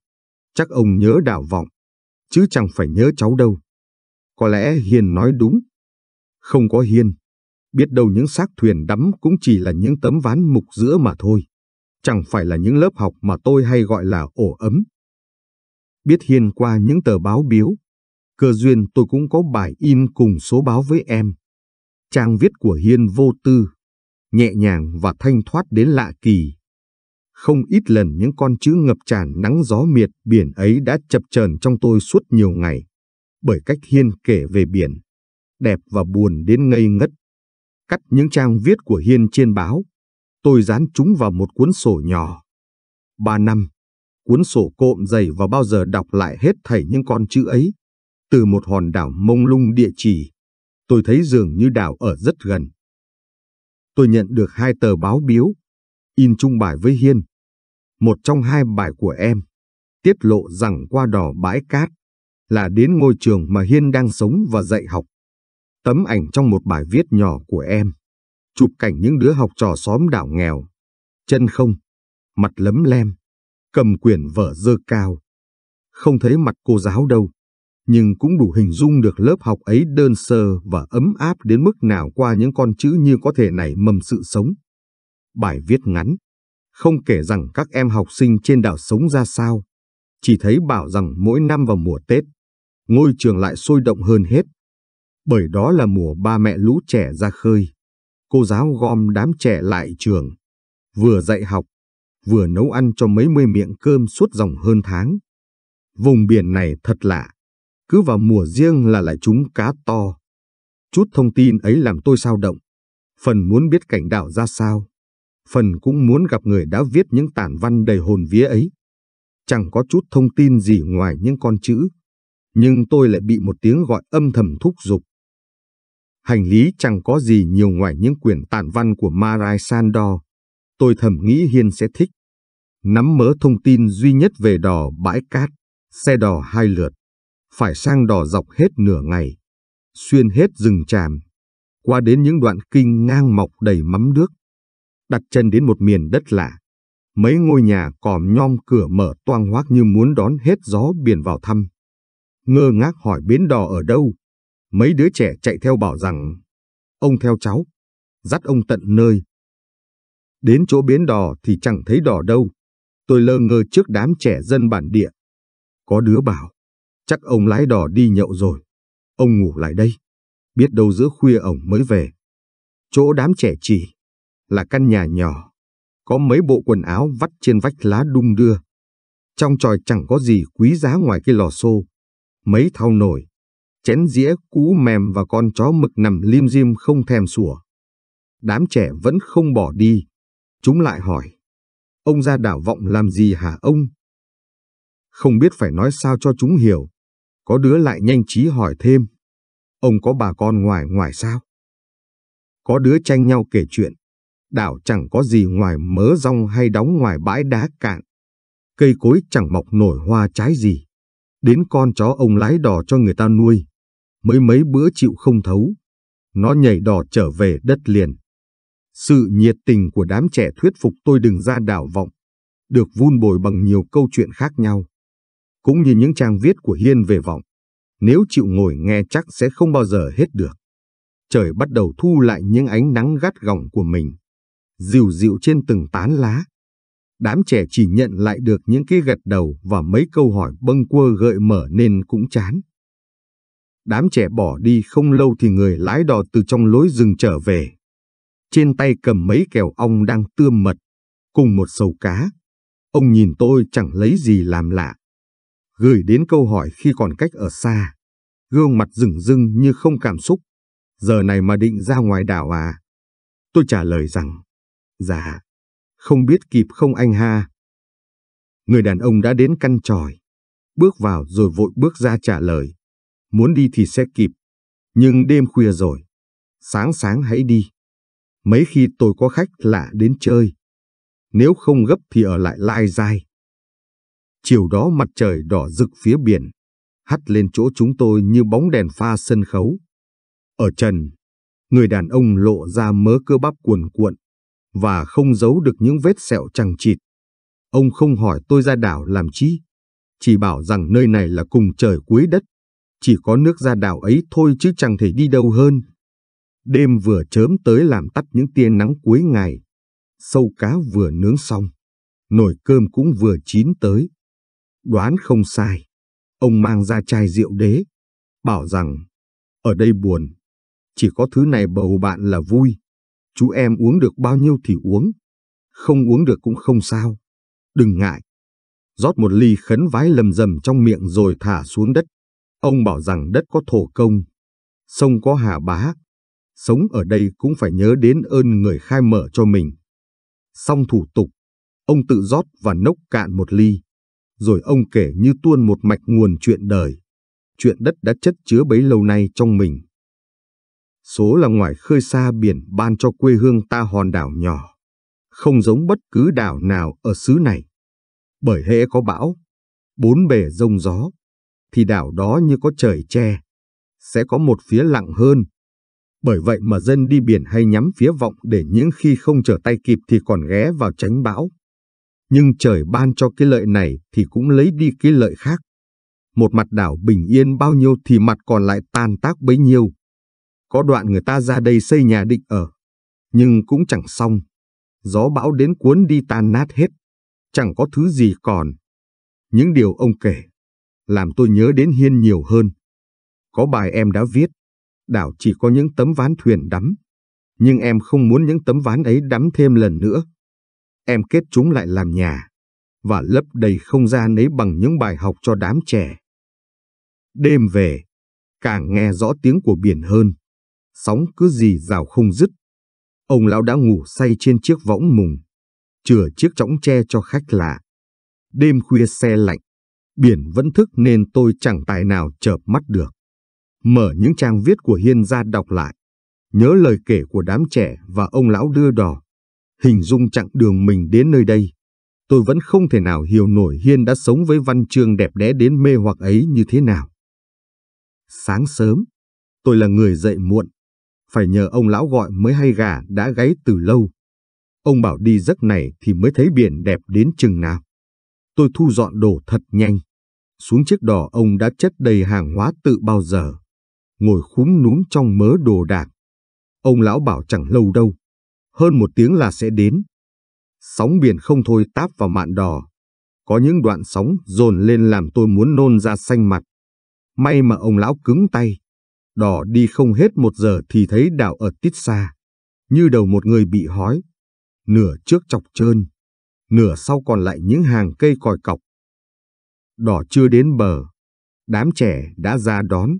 chắc ông nhớ đạo vọng, chứ chẳng phải nhớ cháu đâu. Có lẽ Hiên nói đúng. Không có Hiên, biết đâu những xác thuyền đắm cũng chỉ là những tấm ván mục giữa mà thôi. Chẳng phải là những lớp học mà tôi hay gọi là ổ ấm biết hiên qua những tờ báo biếu. Cơ duyên tôi cũng có bài in cùng số báo với em. Trang viết của Hiên vô tư, nhẹ nhàng và thanh thoát đến lạ kỳ. Không ít lần những con chữ ngập tràn nắng gió miệt biển ấy đã chập chờn trong tôi suốt nhiều ngày, bởi cách Hiên kể về biển, đẹp và buồn đến ngây ngất. Cắt những trang viết của Hiên trên báo, tôi dán chúng vào một cuốn sổ nhỏ. Ba năm, cuốn sổ cộm dày và bao giờ đọc lại hết thảy những con chữ ấy. Từ một hòn đảo mông lung địa chỉ, tôi thấy dường như đảo ở rất gần. Tôi nhận được hai tờ báo biếu, in chung bài với Hiên. Một trong hai bài của em, tiết lộ rằng qua đò bãi cát, là đến ngôi trường mà Hiên đang sống và dạy học. Tấm ảnh trong một bài viết nhỏ của em, chụp cảnh những đứa học trò xóm đảo nghèo, chân không, mặt lấm lem, cầm quyển vở dơ cao. Không thấy mặt cô giáo đâu, nhưng cũng đủ hình dung được lớp học ấy đơn sơ và ấm áp đến mức nào qua những con chữ như có thể nảy mầm sự sống. Bài viết ngắn, không kể rằng các em học sinh trên đảo sống ra sao, chỉ thấy bảo rằng mỗi năm vào mùa Tết, ngôi trường lại sôi động hơn hết. Bởi đó là mùa ba mẹ lũ trẻ ra khơi. Cô giáo gom đám trẻ lại trường, vừa dạy học, vừa nấu ăn cho mấy mươi miệng cơm suốt dòng hơn tháng. Vùng biển này thật lạ, cứ vào mùa riêng là lại trúng cá to. Chút thông tin ấy làm tôi sao động, phần muốn biết cảnh đảo ra sao, phần cũng muốn gặp người đã viết những tản văn đầy hồn vía ấy. Chẳng có chút thông tin gì ngoài những con chữ, nhưng tôi lại bị một tiếng gọi âm thầm thúc giục. Hành lý chẳng có gì nhiều ngoài những quyển tản văn của Marai Sandor Tôi thầm nghĩ Hiên sẽ thích. Nắm mớ thông tin duy nhất về đò bãi cát, xe đò hai lượt. Phải sang đò dọc hết nửa ngày. Xuyên hết rừng tràm. Qua đến những đoạn kinh ngang mọc đầy mắm nước. Đặt chân đến một miền đất lạ. Mấy ngôi nhà còm nhom cửa mở toang hoác như muốn đón hết gió biển vào thăm. Ngơ ngác hỏi bến đò ở đâu. Mấy đứa trẻ chạy theo bảo rằng, ông theo cháu, dắt ông tận nơi, Đến chỗ bến đò thì chẳng thấy đò đâu. Tôi lơ ngơ trước đám trẻ dân bản địa. Có đứa bảo, chắc ông lái đò đi nhậu rồi. Ông ngủ lại đây. Biết đâu giữa khuya ông mới về. Chỗ đám trẻ chỉ là căn nhà nhỏ. Có mấy bộ quần áo vắt trên vách lá đung đưa. Trong tròi chẳng có gì quý giá ngoài cái lò xô. Mấy thao nổi, chén dĩa cũ mềm và con chó mực nằm lim dim không thèm sủa. Đám trẻ vẫn không bỏ đi, Chúng lại hỏi, ông ra đảo vọng làm gì hả ông? Không biết phải nói sao cho chúng hiểu, có đứa lại nhanh trí hỏi thêm, ông có bà con ngoài ngoài sao? Có đứa tranh nhau kể chuyện, đảo chẳng có gì ngoài mớ rong hay đóng ngoài bãi đá cạn. Cây cối chẳng mọc nổi hoa trái gì. Đến con chó ông lái đò cho người ta nuôi. Mới mấy bữa chịu không thấu. Nó nhảy đò trở về đất liền. Sự nhiệt tình của đám trẻ thuyết phục tôi đừng ra đảo vọng, được vun bồi bằng nhiều câu chuyện khác nhau. Cũng như những trang viết của Hiên về vọng, nếu chịu ngồi nghe chắc sẽ không bao giờ hết được. Trời bắt đầu thu lại những ánh nắng gắt gỏng của mình, dịu dịu trên từng tán lá. Đám trẻ chỉ nhận lại được những cái gật đầu và mấy câu hỏi bâng quơ gợi mở nên cũng chán. Đám trẻ bỏ đi không lâu thì người lái đò từ trong lối rừng trở về trên tay cầm mấy kèo ong đang tươm mật, cùng một sầu cá. Ông nhìn tôi chẳng lấy gì làm lạ. Gửi đến câu hỏi khi còn cách ở xa, gương mặt rừng rưng như không cảm xúc. Giờ này mà định ra ngoài đảo à? Tôi trả lời rằng, dạ, không biết kịp không anh ha. Người đàn ông đã đến căn tròi, bước vào rồi vội bước ra trả lời. Muốn đi thì sẽ kịp, nhưng đêm khuya rồi, sáng sáng hãy đi mấy khi tôi có khách lạ đến chơi. Nếu không gấp thì ở lại lai dai. Chiều đó mặt trời đỏ rực phía biển, hắt lên chỗ chúng tôi như bóng đèn pha sân khấu. Ở trần, người đàn ông lộ ra mớ cơ bắp cuồn cuộn và không giấu được những vết sẹo chằng chịt. Ông không hỏi tôi ra đảo làm chi, chỉ bảo rằng nơi này là cùng trời cuối đất, chỉ có nước ra đảo ấy thôi chứ chẳng thể đi đâu hơn. Đêm vừa chớm tới làm tắt những tia nắng cuối ngày. Sâu cá vừa nướng xong. Nồi cơm cũng vừa chín tới. Đoán không sai. Ông mang ra chai rượu đế. Bảo rằng, ở đây buồn. Chỉ có thứ này bầu bạn là vui. Chú em uống được bao nhiêu thì uống. Không uống được cũng không sao. Đừng ngại. Rót một ly khấn vái lầm rầm trong miệng rồi thả xuống đất. Ông bảo rằng đất có thổ công, sông có hà bá, sống ở đây cũng phải nhớ đến ơn người khai mở cho mình. Xong thủ tục, ông tự rót và nốc cạn một ly, rồi ông kể như tuôn một mạch nguồn chuyện đời, chuyện đất đã chất chứa bấy lâu nay trong mình. Số là ngoài khơi xa biển ban cho quê hương ta hòn đảo nhỏ, không giống bất cứ đảo nào ở xứ này. Bởi hệ có bão, bốn bề rông gió, thì đảo đó như có trời che, sẽ có một phía lặng hơn bởi vậy mà dân đi biển hay nhắm phía vọng để những khi không trở tay kịp thì còn ghé vào tránh bão. Nhưng trời ban cho cái lợi này thì cũng lấy đi cái lợi khác. Một mặt đảo bình yên bao nhiêu thì mặt còn lại tan tác bấy nhiêu. Có đoạn người ta ra đây xây nhà định ở, nhưng cũng chẳng xong. Gió bão đến cuốn đi tan nát hết, chẳng có thứ gì còn. Những điều ông kể, làm tôi nhớ đến Hiên nhiều hơn. Có bài em đã viết, đảo chỉ có những tấm ván thuyền đắm. Nhưng em không muốn những tấm ván ấy đắm thêm lần nữa. Em kết chúng lại làm nhà, và lấp đầy không gian ấy bằng những bài học cho đám trẻ. Đêm về, càng nghe rõ tiếng của biển hơn, sóng cứ dì rào không dứt. Ông lão đã ngủ say trên chiếc võng mùng, chừa chiếc chõng tre cho khách lạ. Đêm khuya xe lạnh, biển vẫn thức nên tôi chẳng tài nào chợp mắt được mở những trang viết của Hiên ra đọc lại, nhớ lời kể của đám trẻ và ông lão đưa đò. Hình dung chặng đường mình đến nơi đây, tôi vẫn không thể nào hiểu nổi Hiên đã sống với văn chương đẹp đẽ đến mê hoặc ấy như thế nào. Sáng sớm, tôi là người dậy muộn, phải nhờ ông lão gọi mới hay gà đã gáy từ lâu. Ông bảo đi giấc này thì mới thấy biển đẹp đến chừng nào. Tôi thu dọn đồ thật nhanh. Xuống chiếc đò ông đã chất đầy hàng hóa tự bao giờ ngồi khúm núm trong mớ đồ đạc. Ông lão bảo chẳng lâu đâu, hơn một tiếng là sẽ đến. Sóng biển không thôi táp vào mạn đò. Có những đoạn sóng dồn lên làm tôi muốn nôn ra xanh mặt. May mà ông lão cứng tay. Đò đi không hết một giờ thì thấy đảo ở tít xa. Như đầu một người bị hói. Nửa trước chọc trơn. Nửa sau còn lại những hàng cây còi cọc. Đỏ chưa đến bờ. Đám trẻ đã ra đón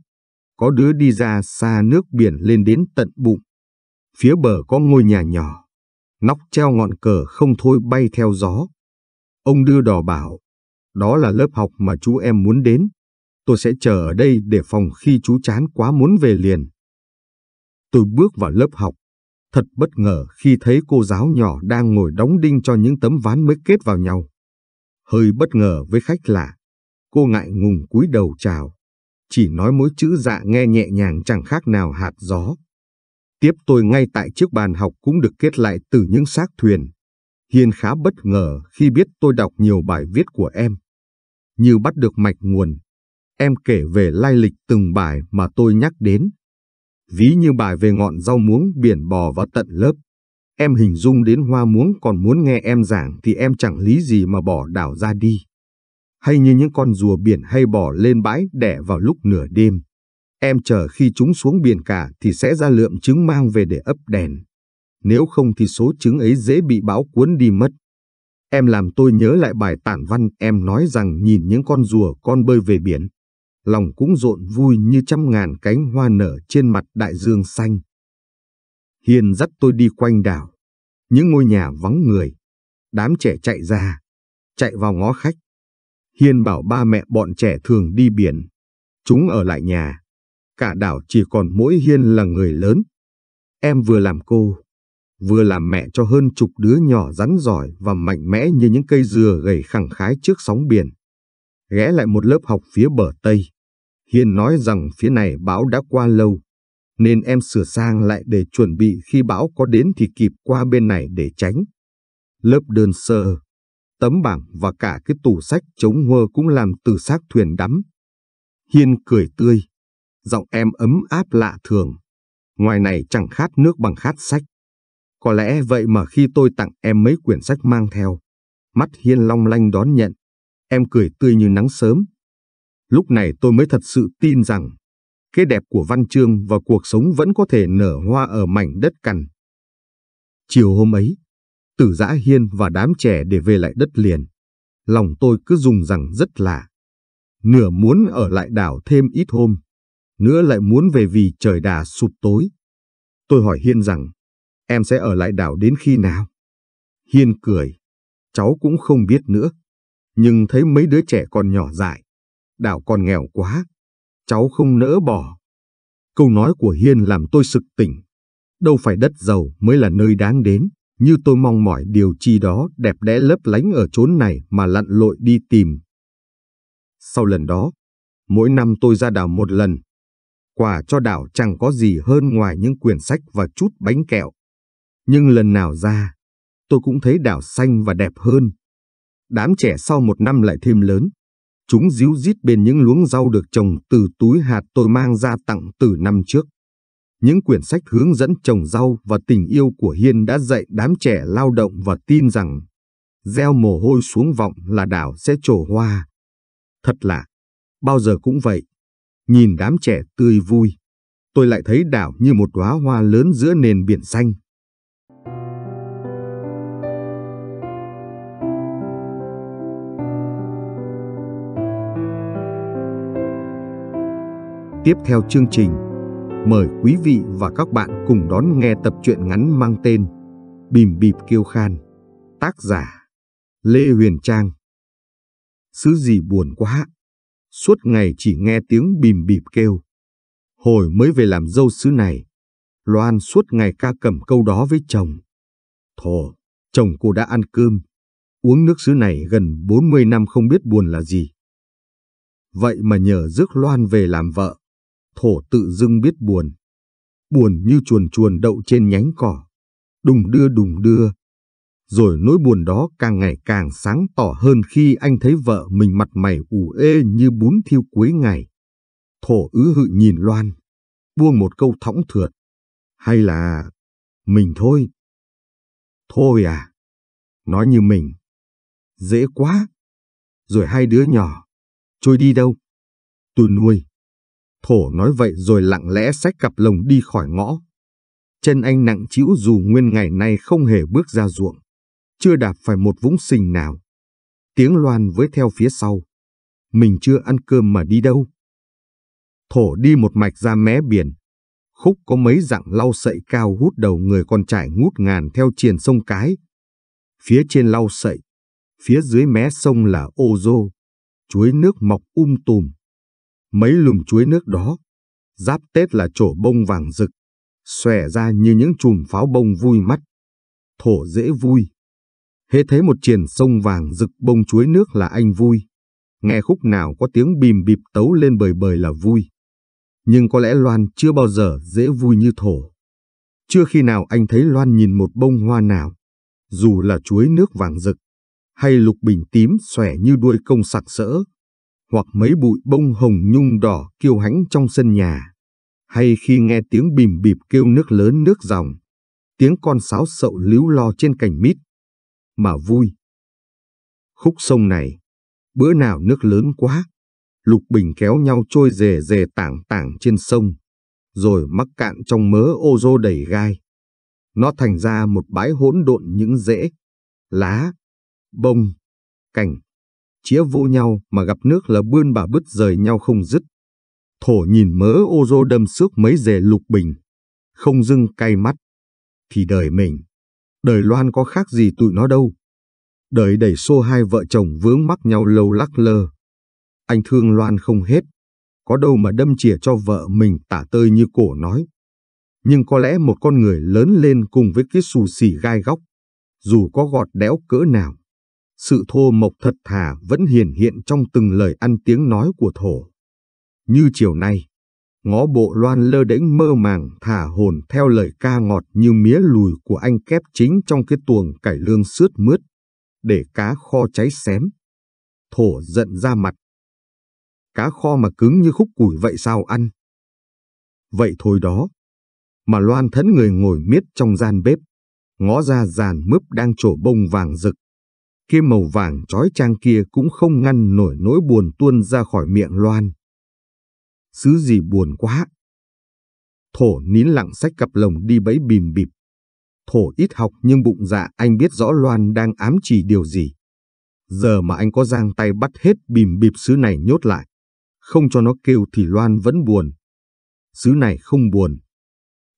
có đứa đi ra xa nước biển lên đến tận bụng. Phía bờ có ngôi nhà nhỏ, nóc treo ngọn cờ không thôi bay theo gió. Ông đưa đò bảo, đó là lớp học mà chú em muốn đến. Tôi sẽ chờ ở đây để phòng khi chú chán quá muốn về liền. Tôi bước vào lớp học, thật bất ngờ khi thấy cô giáo nhỏ đang ngồi đóng đinh cho những tấm ván mới kết vào nhau. Hơi bất ngờ với khách lạ, cô ngại ngùng cúi đầu chào chỉ nói mỗi chữ dạ nghe nhẹ nhàng chẳng khác nào hạt gió. Tiếp tôi ngay tại chiếc bàn học cũng được kết lại từ những xác thuyền. Hiền khá bất ngờ khi biết tôi đọc nhiều bài viết của em. Như bắt được mạch nguồn, em kể về lai lịch từng bài mà tôi nhắc đến. Ví như bài về ngọn rau muống biển bò và tận lớp. Em hình dung đến hoa muống còn muốn nghe em giảng thì em chẳng lý gì mà bỏ đảo ra đi hay như những con rùa biển hay bỏ lên bãi đẻ vào lúc nửa đêm. Em chờ khi chúng xuống biển cả thì sẽ ra lượm trứng mang về để ấp đèn. Nếu không thì số trứng ấy dễ bị bão cuốn đi mất. Em làm tôi nhớ lại bài tản văn em nói rằng nhìn những con rùa con bơi về biển. Lòng cũng rộn vui như trăm ngàn cánh hoa nở trên mặt đại dương xanh. Hiền dắt tôi đi quanh đảo. Những ngôi nhà vắng người. Đám trẻ chạy ra. Chạy vào ngó khách. Hiên bảo ba mẹ bọn trẻ thường đi biển. Chúng ở lại nhà. Cả đảo chỉ còn mỗi Hiên là người lớn. Em vừa làm cô, vừa làm mẹ cho hơn chục đứa nhỏ rắn giỏi và mạnh mẽ như những cây dừa gầy khẳng khái trước sóng biển. Ghé lại một lớp học phía bờ Tây. Hiên nói rằng phía này bão đã qua lâu, nên em sửa sang lại để chuẩn bị khi bão có đến thì kịp qua bên này để tránh. Lớp đơn sơ, tấm bảng và cả cái tủ sách chống hơ cũng làm từ xác thuyền đắm. Hiên cười tươi, giọng em ấm áp lạ thường. Ngoài này chẳng khát nước bằng khát sách. Có lẽ vậy mà khi tôi tặng em mấy quyển sách mang theo, mắt Hiên long lanh đón nhận, em cười tươi như nắng sớm. Lúc này tôi mới thật sự tin rằng, cái đẹp của văn chương và cuộc sống vẫn có thể nở hoa ở mảnh đất cằn. Chiều hôm ấy, Tử Giã Hiên và đám trẻ để về lại đất liền. Lòng tôi cứ dùng rằng rất lạ. Nửa muốn ở lại đảo thêm ít hôm, nữa lại muốn về vì trời đà sụp tối. Tôi hỏi Hiên rằng, em sẽ ở lại đảo đến khi nào? Hiên cười, cháu cũng không biết nữa, nhưng thấy mấy đứa trẻ còn nhỏ dại, đảo còn nghèo quá, cháu không nỡ bỏ. Câu nói của Hiên làm tôi sực tỉnh, đâu phải đất giàu mới là nơi đáng đến như tôi mong mỏi điều chi đó đẹp đẽ lấp lánh ở chốn này mà lặn lội đi tìm. Sau lần đó, mỗi năm tôi ra đảo một lần. quà cho đảo chẳng có gì hơn ngoài những quyển sách và chút bánh kẹo. Nhưng lần nào ra, tôi cũng thấy đảo xanh và đẹp hơn. Đám trẻ sau một năm lại thêm lớn. Chúng díu dít bên những luống rau được trồng từ túi hạt tôi mang ra tặng từ năm trước những quyển sách hướng dẫn trồng rau và tình yêu của Hiên đã dạy đám trẻ lao động và tin rằng gieo mồ hôi xuống vọng là đảo sẽ trổ hoa. Thật lạ, bao giờ cũng vậy. Nhìn đám trẻ tươi vui, tôi lại thấy đảo như một đóa hoa lớn giữa nền biển xanh. Tiếp theo chương trình mời quý vị và các bạn cùng đón nghe tập truyện ngắn mang tên Bìm bịp kêu khan, tác giả Lê Huyền Trang. Sứ gì buồn quá, suốt ngày chỉ nghe tiếng bìm bịp kêu. Hồi mới về làm dâu sứ này, Loan suốt ngày ca cầm câu đó với chồng. Thổ, chồng cô đã ăn cơm, uống nước sứ này gần 40 năm không biết buồn là gì. Vậy mà nhờ rước Loan về làm vợ, thổ tự dưng biết buồn. Buồn như chuồn chuồn đậu trên nhánh cỏ. Đùng đưa đùng đưa. Rồi nỗi buồn đó càng ngày càng sáng tỏ hơn khi anh thấy vợ mình mặt mày ủ ê như bún thiêu cuối ngày. Thổ ứ hự nhìn Loan, buông một câu thõng thượt. Hay là... mình thôi. Thôi à, nói như mình. Dễ quá. Rồi hai đứa nhỏ, trôi đi đâu? Tôi nuôi. Thổ nói vậy rồi lặng lẽ xách cặp lồng đi khỏi ngõ. Chân anh nặng trĩu dù nguyên ngày nay không hề bước ra ruộng, chưa đạp phải một vũng sình nào. Tiếng loan với theo phía sau. Mình chưa ăn cơm mà đi đâu. Thổ đi một mạch ra mé biển. Khúc có mấy dặm lau sậy cao hút đầu người con trải ngút ngàn theo triền sông cái. Phía trên lau sậy, phía dưới mé sông là ô rô, chuối nước mọc um tùm, Mấy lùm chuối nước đó, giáp Tết là trổ bông vàng rực, xòe ra như những chùm pháo bông vui mắt. Thổ dễ vui. hết thấy một triền sông vàng rực bông chuối nước là anh vui. Nghe khúc nào có tiếng bìm bịp tấu lên bời bời là vui. Nhưng có lẽ Loan chưa bao giờ dễ vui như thổ. Chưa khi nào anh thấy Loan nhìn một bông hoa nào, dù là chuối nước vàng rực, hay lục bình tím xòe như đuôi công sặc sỡ, hoặc mấy bụi bông hồng nhung đỏ kiêu hãnh trong sân nhà, hay khi nghe tiếng bìm bịp kêu nước lớn nước dòng, tiếng con sáo sậu líu lo trên cành mít, mà vui. Khúc sông này, bữa nào nước lớn quá, lục bình kéo nhau trôi rề rề tảng tảng trên sông, rồi mắc cạn trong mớ ô rô đầy gai. Nó thành ra một bãi hỗn độn những rễ, lá, bông, cành, chĩa vỗ nhau mà gặp nước là bươn bà bứt rời nhau không dứt. Thổ nhìn mớ ô rô đâm xước mấy rề lục bình, không dưng cay mắt. Thì đời mình, đời Loan có khác gì tụi nó đâu. Đời đẩy xô hai vợ chồng vướng mắc nhau lâu lắc lơ. Anh thương Loan không hết, có đâu mà đâm chìa cho vợ mình tả tơi như cổ nói. Nhưng có lẽ một con người lớn lên cùng với cái xù xì gai góc, dù có gọt đẽo cỡ nào, sự thô mộc thật thà vẫn hiển hiện trong từng lời ăn tiếng nói của thổ. Như chiều nay, ngó bộ loan lơ đễnh mơ màng thả hồn theo lời ca ngọt như mía lùi của anh kép chính trong cái tuồng cải lương sướt mướt, để cá kho cháy xém. Thổ giận ra mặt. Cá kho mà cứng như khúc củi vậy sao ăn? Vậy thôi đó. Mà loan thẫn người ngồi miết trong gian bếp, ngó ra giàn mướp đang trổ bông vàng rực, kia màu vàng trói trang kia cũng không ngăn nổi nỗi buồn tuôn ra khỏi miệng Loan. Sứ gì buồn quá. Thổ nín lặng sách cặp lồng đi bẫy bìm bịp. Thổ ít học nhưng bụng dạ anh biết rõ Loan đang ám chỉ điều gì. Giờ mà anh có giang tay bắt hết bìm bịp sứ này nhốt lại. Không cho nó kêu thì Loan vẫn buồn. Sứ này không buồn.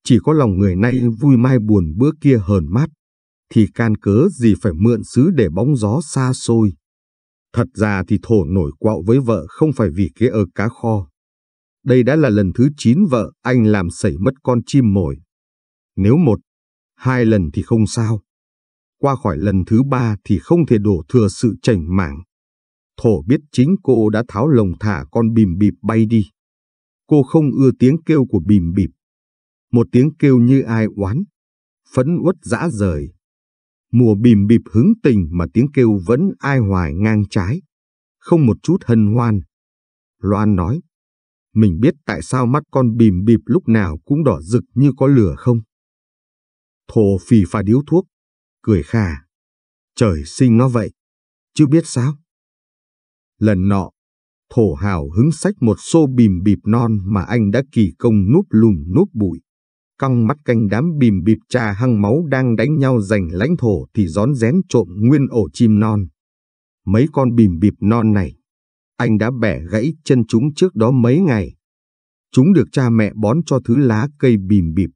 Chỉ có lòng người nay vui mai buồn bữa kia hờn mát thì can cớ gì phải mượn xứ để bóng gió xa xôi. Thật ra thì thổ nổi quạo với vợ không phải vì cái ở cá kho. Đây đã là lần thứ 9 vợ anh làm sẩy mất con chim mồi. Nếu một, hai lần thì không sao. Qua khỏi lần thứ ba thì không thể đổ thừa sự chảnh mảng. Thổ biết chính cô đã tháo lồng thả con bìm bịp bay đi. Cô không ưa tiếng kêu của bìm bịp. Một tiếng kêu như ai oán, phấn uất dã rời, mùa bìm bịp hứng tình mà tiếng kêu vẫn ai hoài ngang trái, không một chút hân hoan. Loan nói, mình biết tại sao mắt con bìm bịp lúc nào cũng đỏ rực như có lửa không? Thổ phì pha điếu thuốc, cười khà, trời sinh nó vậy, chưa biết sao? Lần nọ, thổ hào hứng sách một xô bìm bịp non mà anh đã kỳ công núp lùm núp bụi căng mắt canh đám bìm bịp trà hăng máu đang đánh nhau giành lãnh thổ thì rón rén trộm nguyên ổ chim non. Mấy con bìm bịp non này, anh đã bẻ gãy chân chúng trước đó mấy ngày. Chúng được cha mẹ bón cho thứ lá cây bìm bịp,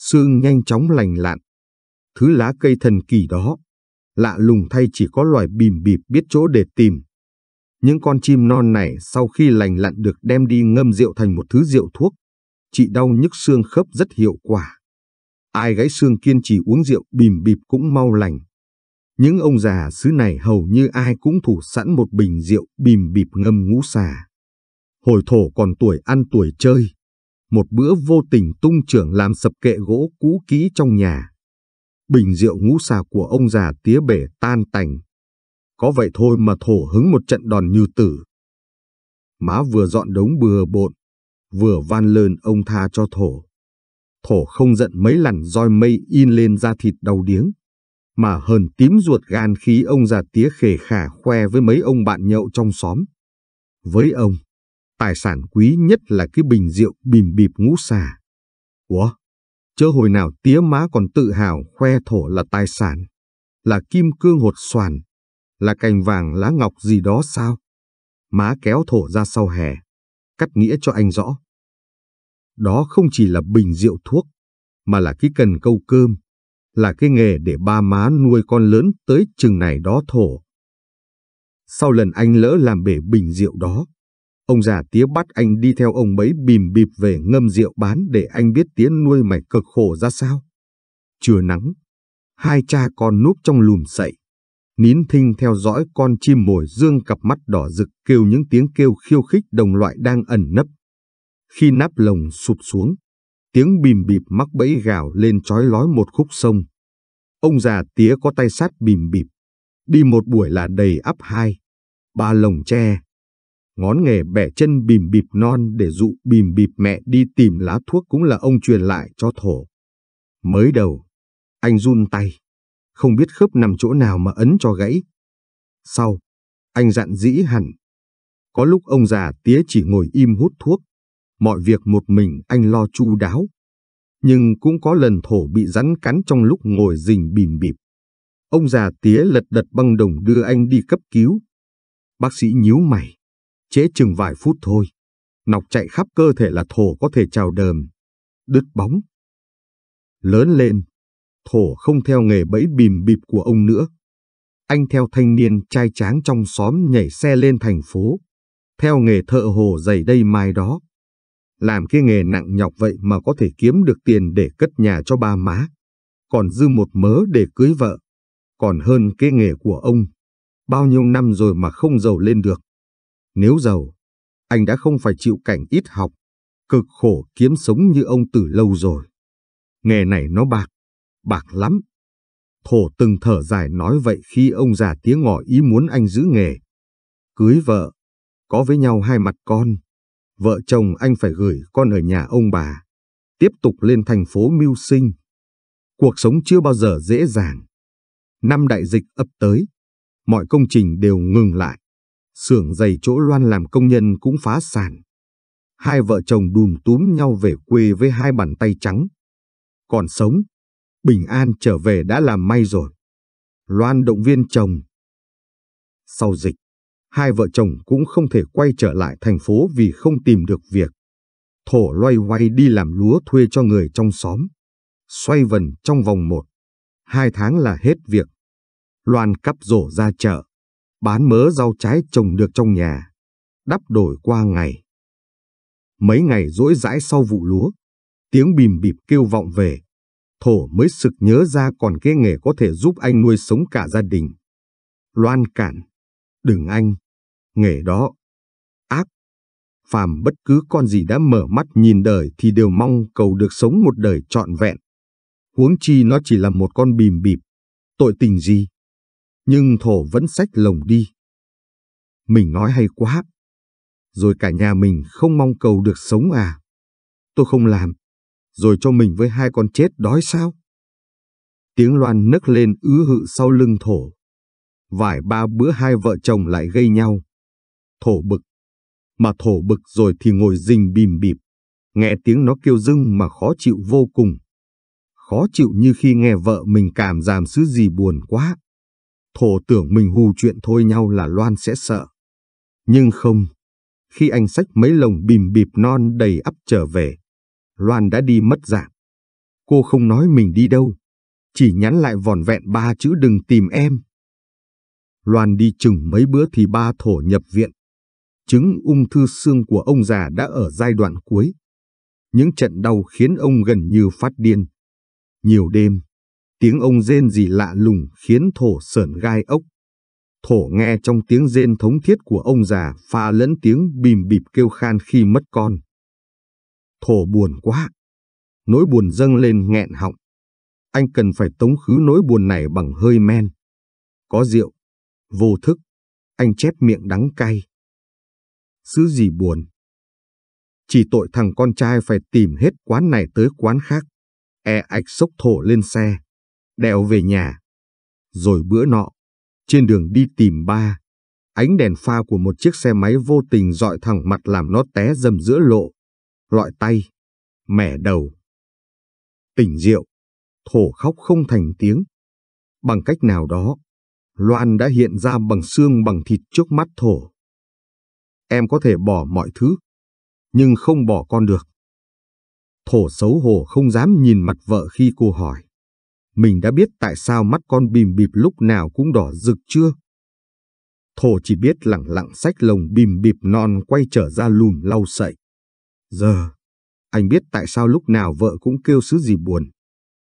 xương nhanh chóng lành lặn. Thứ lá cây thần kỳ đó, lạ lùng thay chỉ có loài bìm bịp biết chỗ để tìm. Những con chim non này sau khi lành lặn được đem đi ngâm rượu thành một thứ rượu thuốc trị đau nhức xương khớp rất hiệu quả. Ai gãy xương kiên trì uống rượu bìm bịp cũng mau lành. Những ông già xứ này hầu như ai cũng thủ sẵn một bình rượu bìm bịp ngâm ngũ xà. Hồi thổ còn tuổi ăn tuổi chơi. Một bữa vô tình tung trưởng làm sập kệ gỗ cũ kỹ trong nhà. Bình rượu ngũ xà của ông già tía bể tan tành. Có vậy thôi mà thổ hứng một trận đòn như tử. Má vừa dọn đống bừa bộn, vừa van lơn ông tha cho thổ. Thổ không giận mấy lần roi mây in lên da thịt đau điếng, mà hờn tím ruột gan khí ông già tía khề khả khoe với mấy ông bạn nhậu trong xóm. Với ông, tài sản quý nhất là cái bình rượu bìm bịp ngũ xà. Ủa, chớ hồi nào tía má còn tự hào khoe thổ là tài sản, là kim cương hột xoàn, là cành vàng lá ngọc gì đó sao? Má kéo thổ ra sau hè, cắt nghĩa cho anh rõ. Đó không chỉ là bình rượu thuốc, mà là cái cần câu cơm, là cái nghề để ba má nuôi con lớn tới chừng này đó thổ. Sau lần anh lỡ làm bể bình rượu đó, ông già tía bắt anh đi theo ông mấy bìm bịp về ngâm rượu bán để anh biết tía nuôi mày cực khổ ra sao. Trưa nắng, hai cha con núp trong lùm sậy, nín thinh theo dõi con chim mồi dương cặp mắt đỏ rực kêu những tiếng kêu khiêu khích đồng loại đang ẩn nấp. Khi nắp lồng sụp xuống, tiếng bìm bịp mắc bẫy gào lên trói lói một khúc sông. Ông già tía có tay sát bìm bịp, đi một buổi là đầy ắp hai, ba lồng tre. Ngón nghề bẻ chân bìm bịp non để dụ bìm bịp mẹ đi tìm lá thuốc cũng là ông truyền lại cho thổ. Mới đầu, anh run tay không biết khớp nằm chỗ nào mà ấn cho gãy. Sau, anh dặn dĩ hẳn. Có lúc ông già tía chỉ ngồi im hút thuốc, mọi việc một mình anh lo chu đáo. Nhưng cũng có lần thổ bị rắn cắn trong lúc ngồi rình bìm bịp. Ông già tía lật đật băng đồng đưa anh đi cấp cứu. Bác sĩ nhíu mày, chế chừng vài phút thôi. Nọc chạy khắp cơ thể là thổ có thể trào đờm, đứt bóng. Lớn lên, thổ không theo nghề bẫy bìm bịp của ông nữa. Anh theo thanh niên trai tráng trong xóm nhảy xe lên thành phố, theo nghề thợ hồ dày đây mai đó. Làm cái nghề nặng nhọc vậy mà có thể kiếm được tiền để cất nhà cho ba má, còn dư một mớ để cưới vợ, còn hơn cái nghề của ông. Bao nhiêu năm rồi mà không giàu lên được. Nếu giàu, anh đã không phải chịu cảnh ít học, cực khổ kiếm sống như ông từ lâu rồi. Nghề này nó bạc, bạc lắm. Thổ từng thở dài nói vậy khi ông già tiếng ngỏ ý muốn anh giữ nghề. Cưới vợ, có với nhau hai mặt con. Vợ chồng anh phải gửi con ở nhà ông bà, tiếp tục lên thành phố mưu sinh. Cuộc sống chưa bao giờ dễ dàng. Năm đại dịch ập tới, mọi công trình đều ngừng lại. xưởng giày chỗ Loan làm công nhân cũng phá sản. Hai vợ chồng đùm túm nhau về quê với hai bàn tay trắng. Còn sống, bình an trở về đã là may rồi. Loan động viên chồng. Sau dịch, hai vợ chồng cũng không thể quay trở lại thành phố vì không tìm được việc. Thổ loay hoay đi làm lúa thuê cho người trong xóm. Xoay vần trong vòng một, hai tháng là hết việc. Loan cắp rổ ra chợ, bán mớ rau trái trồng được trong nhà, đắp đổi qua ngày. Mấy ngày rỗi rãi sau vụ lúa, tiếng bìm bịp kêu vọng về, Thổ mới sực nhớ ra còn cái nghề có thể giúp anh nuôi sống cả gia đình. Loan cản. Đừng anh. Nghề đó. Ác. Phàm bất cứ con gì đã mở mắt nhìn đời thì đều mong cầu được sống một đời trọn vẹn. Huống chi nó chỉ là một con bìm bịp. Tội tình gì? Nhưng thổ vẫn sách lồng đi. Mình nói hay quá. Rồi cả nhà mình không mong cầu được sống à? Tôi không làm rồi cho mình với hai con chết đói sao? Tiếng loan nấc lên ứ hự sau lưng thổ. Vài ba bữa hai vợ chồng lại gây nhau. Thổ bực. Mà thổ bực rồi thì ngồi rình bìm bịp. Nghe tiếng nó kêu dưng mà khó chịu vô cùng. Khó chịu như khi nghe vợ mình cảm giảm sứ gì buồn quá. Thổ tưởng mình hù chuyện thôi nhau là Loan sẽ sợ. Nhưng không, khi anh sách mấy lồng bìm bịp non đầy ấp trở về, Loan đã đi mất dạng. Cô không nói mình đi đâu, chỉ nhắn lại vòn vẹn ba chữ đừng tìm em. Loan đi chừng mấy bữa thì ba thổ nhập viện. Chứng ung thư xương của ông già đã ở giai đoạn cuối. Những trận đau khiến ông gần như phát điên. Nhiều đêm, tiếng ông rên gì lạ lùng khiến thổ sởn gai ốc. Thổ nghe trong tiếng rên thống thiết của ông già pha lẫn tiếng bìm bịp kêu khan khi mất con. Thổ buồn quá. Nỗi buồn dâng lên nghẹn họng. Anh cần phải tống khứ nỗi buồn này bằng hơi men. Có rượu. Vô thức. Anh chép miệng đắng cay. Sứ gì buồn. Chỉ tội thằng con trai phải tìm hết quán này tới quán khác. E ạch sốc thổ lên xe. Đèo về nhà. Rồi bữa nọ. Trên đường đi tìm ba, ánh đèn pha của một chiếc xe máy vô tình dọi thẳng mặt làm nó té dầm giữa lộ lọi tay, mẻ đầu. Tỉnh rượu, thổ khóc không thành tiếng. Bằng cách nào đó, Loan đã hiện ra bằng xương bằng thịt trước mắt thổ. Em có thể bỏ mọi thứ, nhưng không bỏ con được. Thổ xấu hổ không dám nhìn mặt vợ khi cô hỏi. Mình đã biết tại sao mắt con bìm bịp lúc nào cũng đỏ rực chưa? Thổ chỉ biết lẳng lặng sách lồng bìm bịp non quay trở ra lùm lau sậy. Giờ, anh biết tại sao lúc nào vợ cũng kêu sứ gì buồn.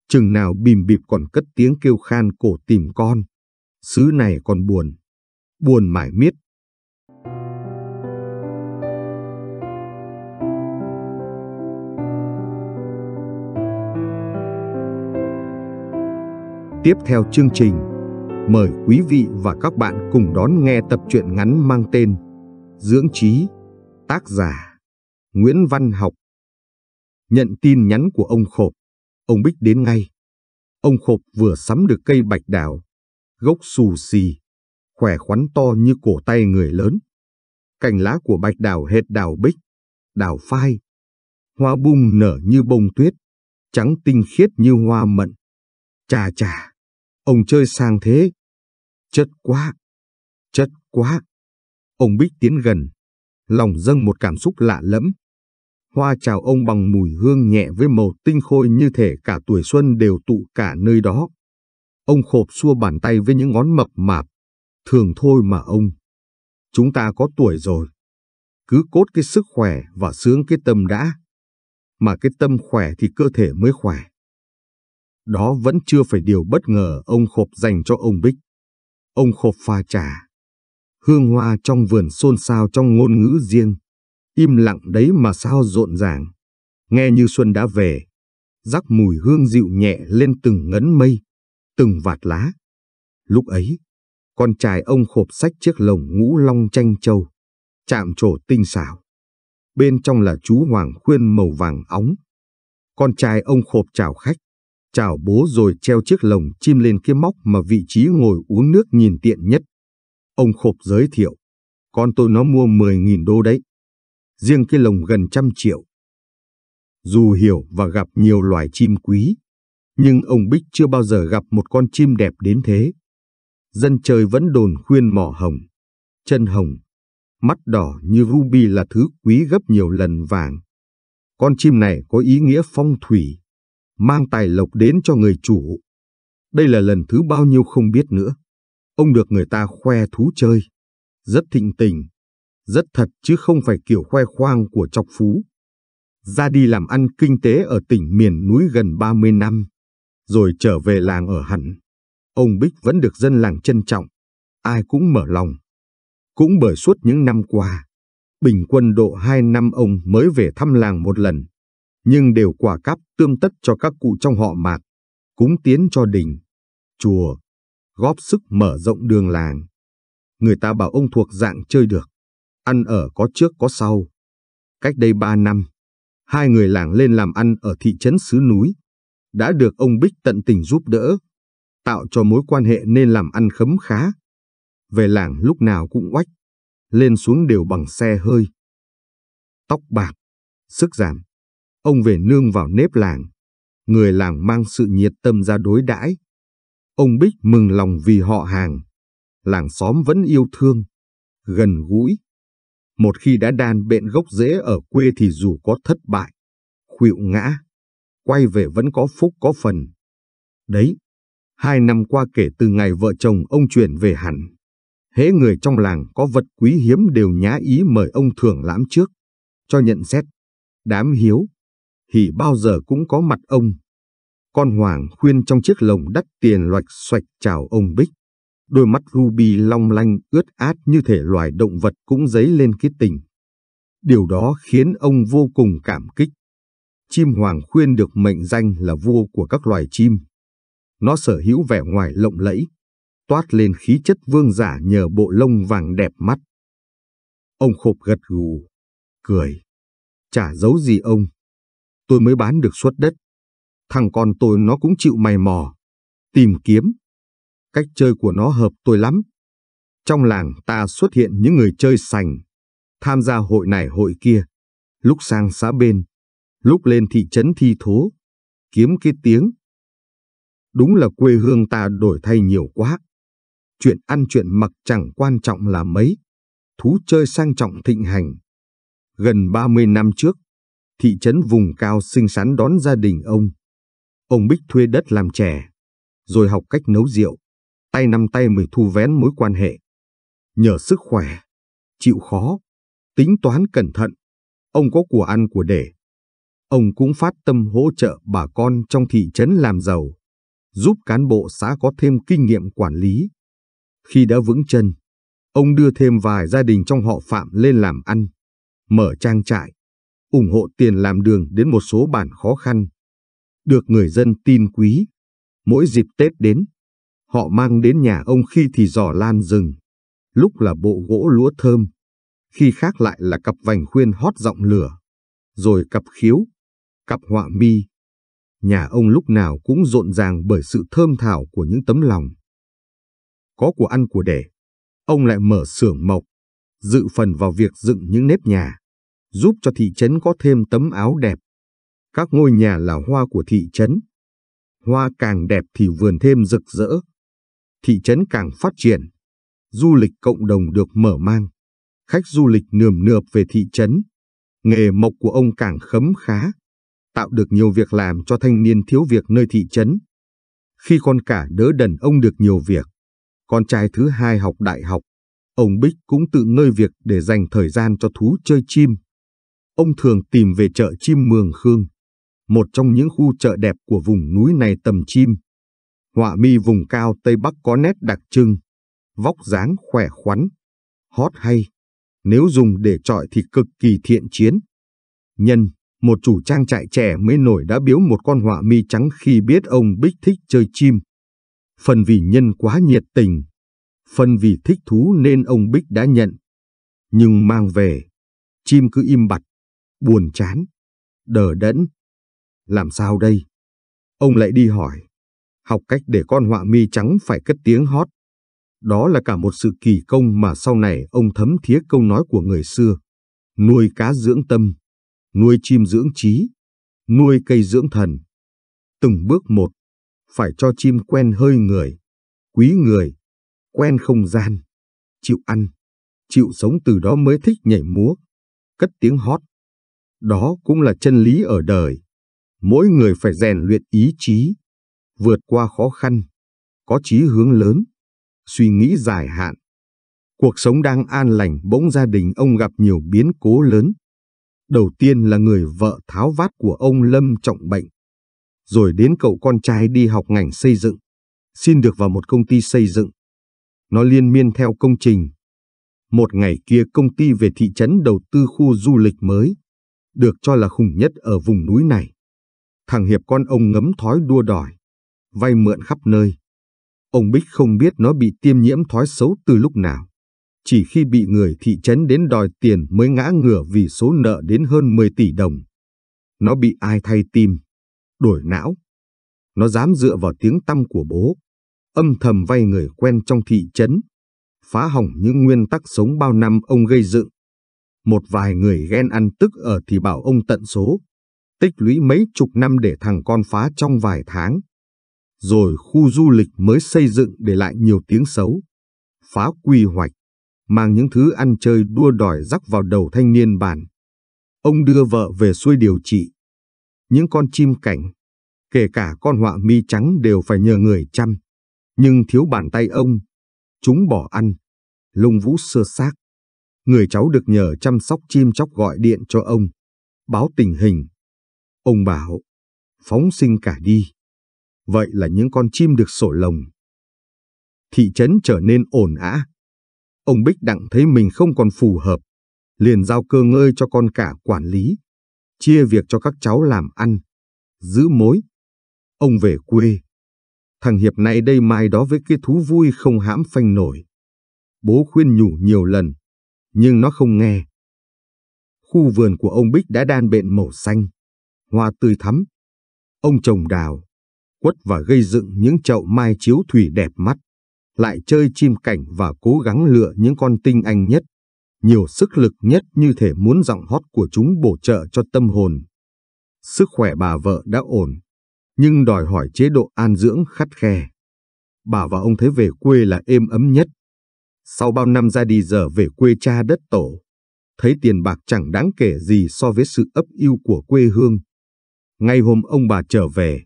Chừng nào bìm bịp còn cất tiếng kêu khan cổ tìm con. Sứ này còn buồn. Buồn mãi miết. Tiếp theo chương trình, mời quý vị và các bạn cùng đón nghe tập truyện ngắn mang tên Dưỡng Trí, tác giả Nguyễn Văn Học. Nhận tin nhắn của ông Khộp, ông Bích đến ngay. Ông Khộp vừa sắm được cây bạch đào, gốc xù xì, khỏe khoắn to như cổ tay người lớn. Cành lá của bạch đào hệt đào bích, đào phai. Hoa bung nở như bông tuyết, trắng tinh khiết như hoa mận. Chà chà, ông chơi sang thế. Chất quá, chất quá. Ông Bích tiến gần, lòng dâng một cảm xúc lạ lẫm hoa chào ông bằng mùi hương nhẹ với màu tinh khôi như thể cả tuổi xuân đều tụ cả nơi đó. Ông khộp xua bàn tay với những ngón mập mạp, thường thôi mà ông. Chúng ta có tuổi rồi, cứ cốt cái sức khỏe và sướng cái tâm đã. Mà cái tâm khỏe thì cơ thể mới khỏe. Đó vẫn chưa phải điều bất ngờ ông khộp dành cho ông Bích. Ông khộp pha trà. Hương hoa trong vườn xôn xao trong ngôn ngữ riêng Im lặng đấy mà sao rộn ràng. Nghe như xuân đã về, rắc mùi hương dịu nhẹ lên từng ngấn mây, từng vạt lá. Lúc ấy, con trai ông khộp sách chiếc lồng ngũ long tranh châu, chạm trổ tinh xảo. Bên trong là chú Hoàng Khuyên màu vàng óng. Con trai ông khộp chào khách, chào bố rồi treo chiếc lồng chim lên kia móc mà vị trí ngồi uống nước nhìn tiện nhất. Ông khộp giới thiệu, con tôi nó mua 10.000 đô đấy riêng cái lồng gần trăm triệu. Dù hiểu và gặp nhiều loài chim quý, nhưng ông Bích chưa bao giờ gặp một con chim đẹp đến thế. Dân trời vẫn đồn khuyên mỏ hồng, chân hồng, mắt đỏ như ruby là thứ quý gấp nhiều lần vàng. Con chim này có ý nghĩa phong thủy, mang tài lộc đến cho người chủ. Đây là lần thứ bao nhiêu không biết nữa. Ông được người ta khoe thú chơi, rất thịnh tình, rất thật chứ không phải kiểu khoe khoang của chọc phú. Ra đi làm ăn kinh tế ở tỉnh miền núi gần 30 năm, rồi trở về làng ở hẳn. Ông Bích vẫn được dân làng trân trọng, ai cũng mở lòng. Cũng bởi suốt những năm qua, bình quân độ 2 năm ông mới về thăm làng một lần, nhưng đều quả cáp tươm tất cho các cụ trong họ mạc, cúng tiến cho đình, chùa, góp sức mở rộng đường làng. Người ta bảo ông thuộc dạng chơi được, ăn ở có trước có sau. Cách đây ba năm, hai người làng lên làm ăn ở thị trấn xứ núi, đã được ông Bích tận tình giúp đỡ, tạo cho mối quan hệ nên làm ăn khấm khá. Về làng lúc nào cũng oách, lên xuống đều bằng xe hơi. Tóc bạc, sức giảm, ông về nương vào nếp làng, người làng mang sự nhiệt tâm ra đối đãi. Ông Bích mừng lòng vì họ hàng, làng xóm vẫn yêu thương, gần gũi. Một khi đã đan bện gốc rễ ở quê thì dù có thất bại, khuỵu ngã, quay về vẫn có phúc có phần. Đấy, hai năm qua kể từ ngày vợ chồng ông chuyển về hẳn, hễ người trong làng có vật quý hiếm đều nhá ý mời ông thưởng lãm trước, cho nhận xét. Đám hiếu, thì bao giờ cũng có mặt ông. Con Hoàng khuyên trong chiếc lồng đắt tiền loạch xoạch chào ông Bích. Đôi mắt Ruby long lanh ướt át như thể loài động vật cũng dấy lên cái tình. Điều đó khiến ông vô cùng cảm kích. Chim hoàng khuyên được mệnh danh là vua của các loài chim. Nó sở hữu vẻ ngoài lộng lẫy, toát lên khí chất vương giả nhờ bộ lông vàng đẹp mắt. Ông khộp gật gù, cười. Chả giấu gì ông. Tôi mới bán được suất đất. Thằng con tôi nó cũng chịu mày mò, tìm kiếm cách chơi của nó hợp tôi lắm. Trong làng ta xuất hiện những người chơi sành, tham gia hội này hội kia, lúc sang xã bên, lúc lên thị trấn thi thố, kiếm cái tiếng. Đúng là quê hương ta đổi thay nhiều quá. Chuyện ăn chuyện mặc chẳng quan trọng là mấy, thú chơi sang trọng thịnh hành. Gần 30 năm trước, thị trấn vùng cao xinh xắn đón gia đình ông. Ông Bích thuê đất làm trẻ, rồi học cách nấu rượu tay năm tay mới thu vén mối quan hệ. Nhờ sức khỏe, chịu khó, tính toán cẩn thận, ông có của ăn của để. Ông cũng phát tâm hỗ trợ bà con trong thị trấn làm giàu, giúp cán bộ xã có thêm kinh nghiệm quản lý. Khi đã vững chân, ông đưa thêm vài gia đình trong họ Phạm lên làm ăn, mở trang trại, ủng hộ tiền làm đường đến một số bản khó khăn. Được người dân tin quý, mỗi dịp Tết đến, Họ mang đến nhà ông khi thì giò lan rừng, lúc là bộ gỗ lúa thơm, khi khác lại là cặp vành khuyên hót giọng lửa, rồi cặp khiếu, cặp họa mi. Nhà ông lúc nào cũng rộn ràng bởi sự thơm thảo của những tấm lòng. Có của ăn của để, ông lại mở xưởng mộc, dự phần vào việc dựng những nếp nhà, giúp cho thị trấn có thêm tấm áo đẹp. Các ngôi nhà là hoa của thị trấn. Hoa càng đẹp thì vườn thêm rực rỡ thị trấn càng phát triển. Du lịch cộng đồng được mở mang, khách du lịch nườm nượp về thị trấn. Nghề mộc của ông càng khấm khá, tạo được nhiều việc làm cho thanh niên thiếu việc nơi thị trấn. Khi con cả đỡ đần ông được nhiều việc, con trai thứ hai học đại học, ông Bích cũng tự ngơi việc để dành thời gian cho thú chơi chim. Ông thường tìm về chợ chim Mường Khương, một trong những khu chợ đẹp của vùng núi này tầm chim. Họa mi vùng cao Tây Bắc có nét đặc trưng, vóc dáng khỏe khoắn, hót hay, nếu dùng để trọi thì cực kỳ thiện chiến. Nhân, một chủ trang trại trẻ mới nổi đã biếu một con họa mi trắng khi biết ông Bích thích chơi chim. Phần vì nhân quá nhiệt tình, phần vì thích thú nên ông Bích đã nhận. Nhưng mang về, chim cứ im bặt, buồn chán, đờ đẫn. Làm sao đây? Ông lại đi hỏi học cách để con họa mi trắng phải cất tiếng hót. Đó là cả một sự kỳ công mà sau này ông thấm thía câu nói của người xưa. Nuôi cá dưỡng tâm, nuôi chim dưỡng trí, nuôi cây dưỡng thần. Từng bước một, phải cho chim quen hơi người, quý người, quen không gian, chịu ăn, chịu sống từ đó mới thích nhảy múa, cất tiếng hót. Đó cũng là chân lý ở đời. Mỗi người phải rèn luyện ý chí, vượt qua khó khăn, có chí hướng lớn, suy nghĩ dài hạn. Cuộc sống đang an lành bỗng gia đình ông gặp nhiều biến cố lớn. Đầu tiên là người vợ tháo vát của ông Lâm trọng bệnh. Rồi đến cậu con trai đi học ngành xây dựng, xin được vào một công ty xây dựng. Nó liên miên theo công trình. Một ngày kia công ty về thị trấn đầu tư khu du lịch mới, được cho là khủng nhất ở vùng núi này. Thằng Hiệp con ông ngấm thói đua đòi, vay mượn khắp nơi. Ông Bích không biết nó bị tiêm nhiễm thói xấu từ lúc nào. Chỉ khi bị người thị trấn đến đòi tiền mới ngã ngửa vì số nợ đến hơn 10 tỷ đồng. Nó bị ai thay tim, đổi não. Nó dám dựa vào tiếng tăm của bố, âm thầm vay người quen trong thị trấn, phá hỏng những nguyên tắc sống bao năm ông gây dựng. Một vài người ghen ăn tức ở thì bảo ông tận số, tích lũy mấy chục năm để thằng con phá trong vài tháng rồi khu du lịch mới xây dựng để lại nhiều tiếng xấu, phá quy hoạch, mang những thứ ăn chơi đua đòi rắc vào đầu thanh niên bản. Ông đưa vợ về xuôi điều trị. Những con chim cảnh, kể cả con họa mi trắng đều phải nhờ người chăm, nhưng thiếu bàn tay ông, chúng bỏ ăn, lung vũ sơ xác. Người cháu được nhờ chăm sóc chim chóc gọi điện cho ông, báo tình hình. Ông bảo, phóng sinh cả đi. Vậy là những con chim được sổ lồng. Thị trấn trở nên ổn ã. Ông Bích Đặng thấy mình không còn phù hợp, liền giao cơ ngơi cho con cả quản lý, chia việc cho các cháu làm ăn, giữ mối. Ông về quê. Thằng Hiệp này đây mai đó với cái thú vui không hãm phanh nổi. Bố khuyên nhủ nhiều lần, nhưng nó không nghe. Khu vườn của ông Bích đã đan bện màu xanh, hoa tươi thắm. Ông trồng đào, quất và gây dựng những chậu mai chiếu thủy đẹp mắt, lại chơi chim cảnh và cố gắng lựa những con tinh anh nhất, nhiều sức lực nhất như thể muốn giọng hót của chúng bổ trợ cho tâm hồn. Sức khỏe bà vợ đã ổn, nhưng đòi hỏi chế độ an dưỡng khắt khe. Bà và ông thấy về quê là êm ấm nhất. Sau bao năm ra đi giờ về quê cha đất tổ, thấy tiền bạc chẳng đáng kể gì so với sự ấp yêu của quê hương. Ngay hôm ông bà trở về,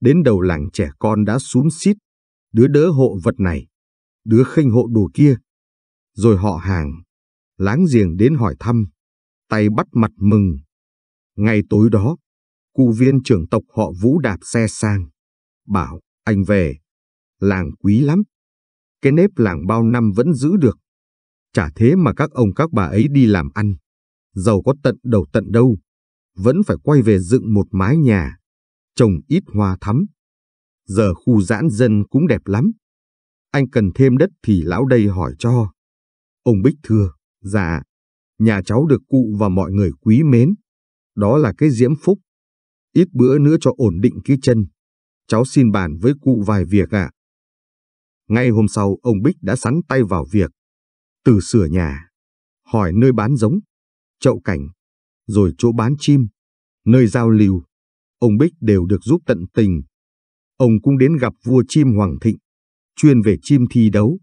Đến đầu làng trẻ con đã xúm xít, đứa đỡ hộ vật này, đứa khênh hộ đồ kia. Rồi họ hàng, láng giềng đến hỏi thăm, tay bắt mặt mừng. Ngày tối đó, cụ viên trưởng tộc họ Vũ đạp xe sang, bảo anh về, làng quý lắm. Cái nếp làng bao năm vẫn giữ được. Chả thế mà các ông các bà ấy đi làm ăn, giàu có tận đầu tận đâu, vẫn phải quay về dựng một mái nhà trồng ít hoa thắm. Giờ khu giãn dân cũng đẹp lắm. Anh cần thêm đất thì lão đây hỏi cho. Ông Bích thưa, dạ, nhà cháu được cụ và mọi người quý mến. Đó là cái diễm phúc. Ít bữa nữa cho ổn định cái chân. Cháu xin bàn với cụ vài việc ạ. À. Ngay hôm sau ông Bích đã sắn tay vào việc. Từ sửa nhà, hỏi nơi bán giống, chậu cảnh, rồi chỗ bán chim, nơi giao lưu, ông Bích đều được giúp tận tình. Ông cũng đến gặp vua chim Hoàng Thịnh, chuyên về chim thi đấu.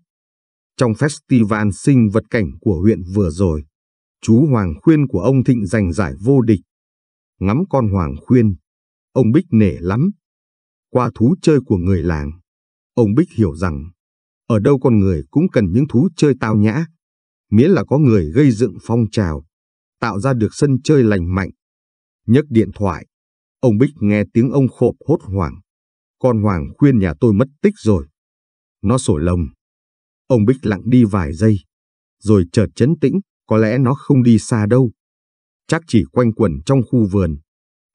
Trong festival sinh vật cảnh của huyện vừa rồi, chú Hoàng Khuyên của ông Thịnh giành giải vô địch. Ngắm con Hoàng Khuyên, ông Bích nể lắm. Qua thú chơi của người làng, ông Bích hiểu rằng, ở đâu con người cũng cần những thú chơi tao nhã, miễn là có người gây dựng phong trào, tạo ra được sân chơi lành mạnh. Nhấc điện thoại, Ông Bích nghe tiếng ông khộp hốt hoảng. Con Hoàng khuyên nhà tôi mất tích rồi. Nó sổ lồng. Ông Bích lặng đi vài giây. Rồi chợt chấn tĩnh, có lẽ nó không đi xa đâu. Chắc chỉ quanh quẩn trong khu vườn.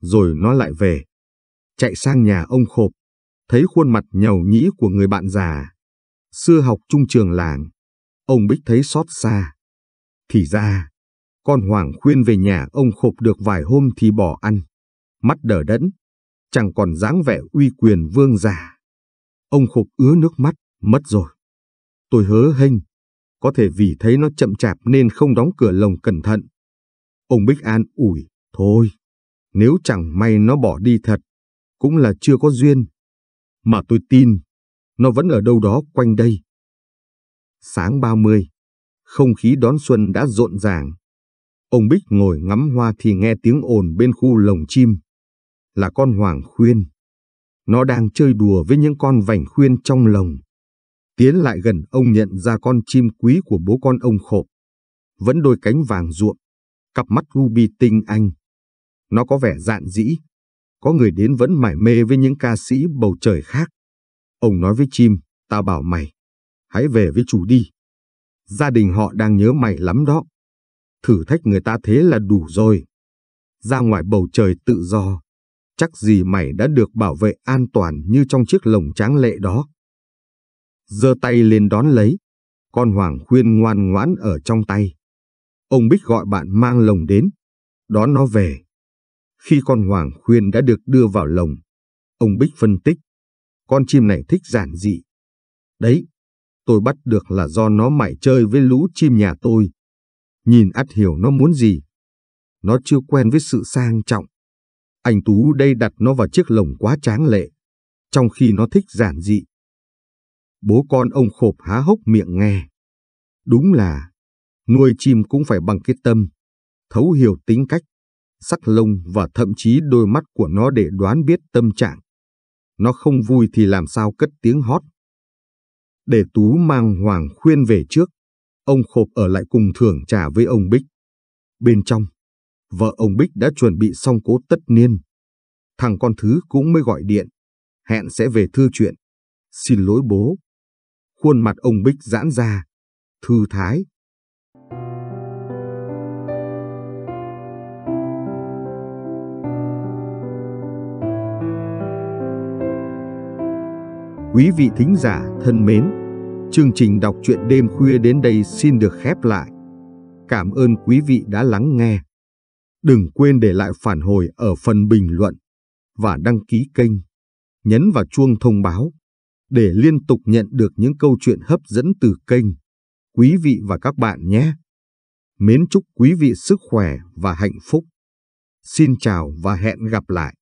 Rồi nó lại về. Chạy sang nhà ông khộp. Thấy khuôn mặt nhầu nhĩ của người bạn già. Xưa học trung trường làng. Ông Bích thấy xót xa. Thì ra, con Hoàng khuyên về nhà ông khộp được vài hôm thì bỏ ăn mắt đờ đẫn, chẳng còn dáng vẻ uy quyền vương giả. Ông Khục ứa nước mắt, mất rồi. Tôi hớ hênh, có thể vì thấy nó chậm chạp nên không đóng cửa lồng cẩn thận. Ông Bích An ủi, thôi, nếu chẳng may nó bỏ đi thật, cũng là chưa có duyên. Mà tôi tin, nó vẫn ở đâu đó quanh đây. Sáng 30, không khí đón xuân đã rộn ràng. Ông Bích ngồi ngắm hoa thì nghe tiếng ồn bên khu lồng chim là con hoàng khuyên. Nó đang chơi đùa với những con vành khuyên trong lồng. Tiến lại gần ông nhận ra con chim quý của bố con ông khộp. Vẫn đôi cánh vàng ruộm, cặp mắt ruby tinh anh. Nó có vẻ dạn dĩ. Có người đến vẫn mải mê với những ca sĩ bầu trời khác. Ông nói với chim, ta bảo mày, hãy về với chủ đi. Gia đình họ đang nhớ mày lắm đó. Thử thách người ta thế là đủ rồi. Ra ngoài bầu trời tự do, chắc gì mày đã được bảo vệ an toàn như trong chiếc lồng tráng lệ đó. giơ tay lên đón lấy, con Hoàng khuyên ngoan ngoãn ở trong tay. Ông Bích gọi bạn mang lồng đến, đón nó về. Khi con Hoàng khuyên đã được đưa vào lồng, ông Bích phân tích, con chim này thích giản dị. Đấy, tôi bắt được là do nó mải chơi với lũ chim nhà tôi. Nhìn ắt hiểu nó muốn gì. Nó chưa quen với sự sang trọng anh Tú đây đặt nó vào chiếc lồng quá tráng lệ, trong khi nó thích giản dị. Bố con ông khộp há hốc miệng nghe. Đúng là, nuôi chim cũng phải bằng cái tâm, thấu hiểu tính cách, sắc lông và thậm chí đôi mắt của nó để đoán biết tâm trạng. Nó không vui thì làm sao cất tiếng hót. Để Tú mang Hoàng khuyên về trước, ông khộp ở lại cùng thưởng trà với ông Bích. Bên trong, vợ ông Bích đã chuẩn bị xong cố tất niên. Thằng con thứ cũng mới gọi điện, hẹn sẽ về thư chuyện. Xin lỗi bố. Khuôn mặt ông Bích giãn ra, thư thái. Quý vị thính giả thân mến, chương trình đọc truyện đêm khuya đến đây xin được khép lại. Cảm ơn quý vị đã lắng nghe. Đừng quên để lại phản hồi ở phần bình luận và đăng ký kênh, nhấn vào chuông thông báo để liên tục nhận được những câu chuyện hấp dẫn từ kênh. Quý vị và các bạn nhé! Mến chúc quý vị sức khỏe và hạnh phúc. Xin chào và hẹn gặp lại!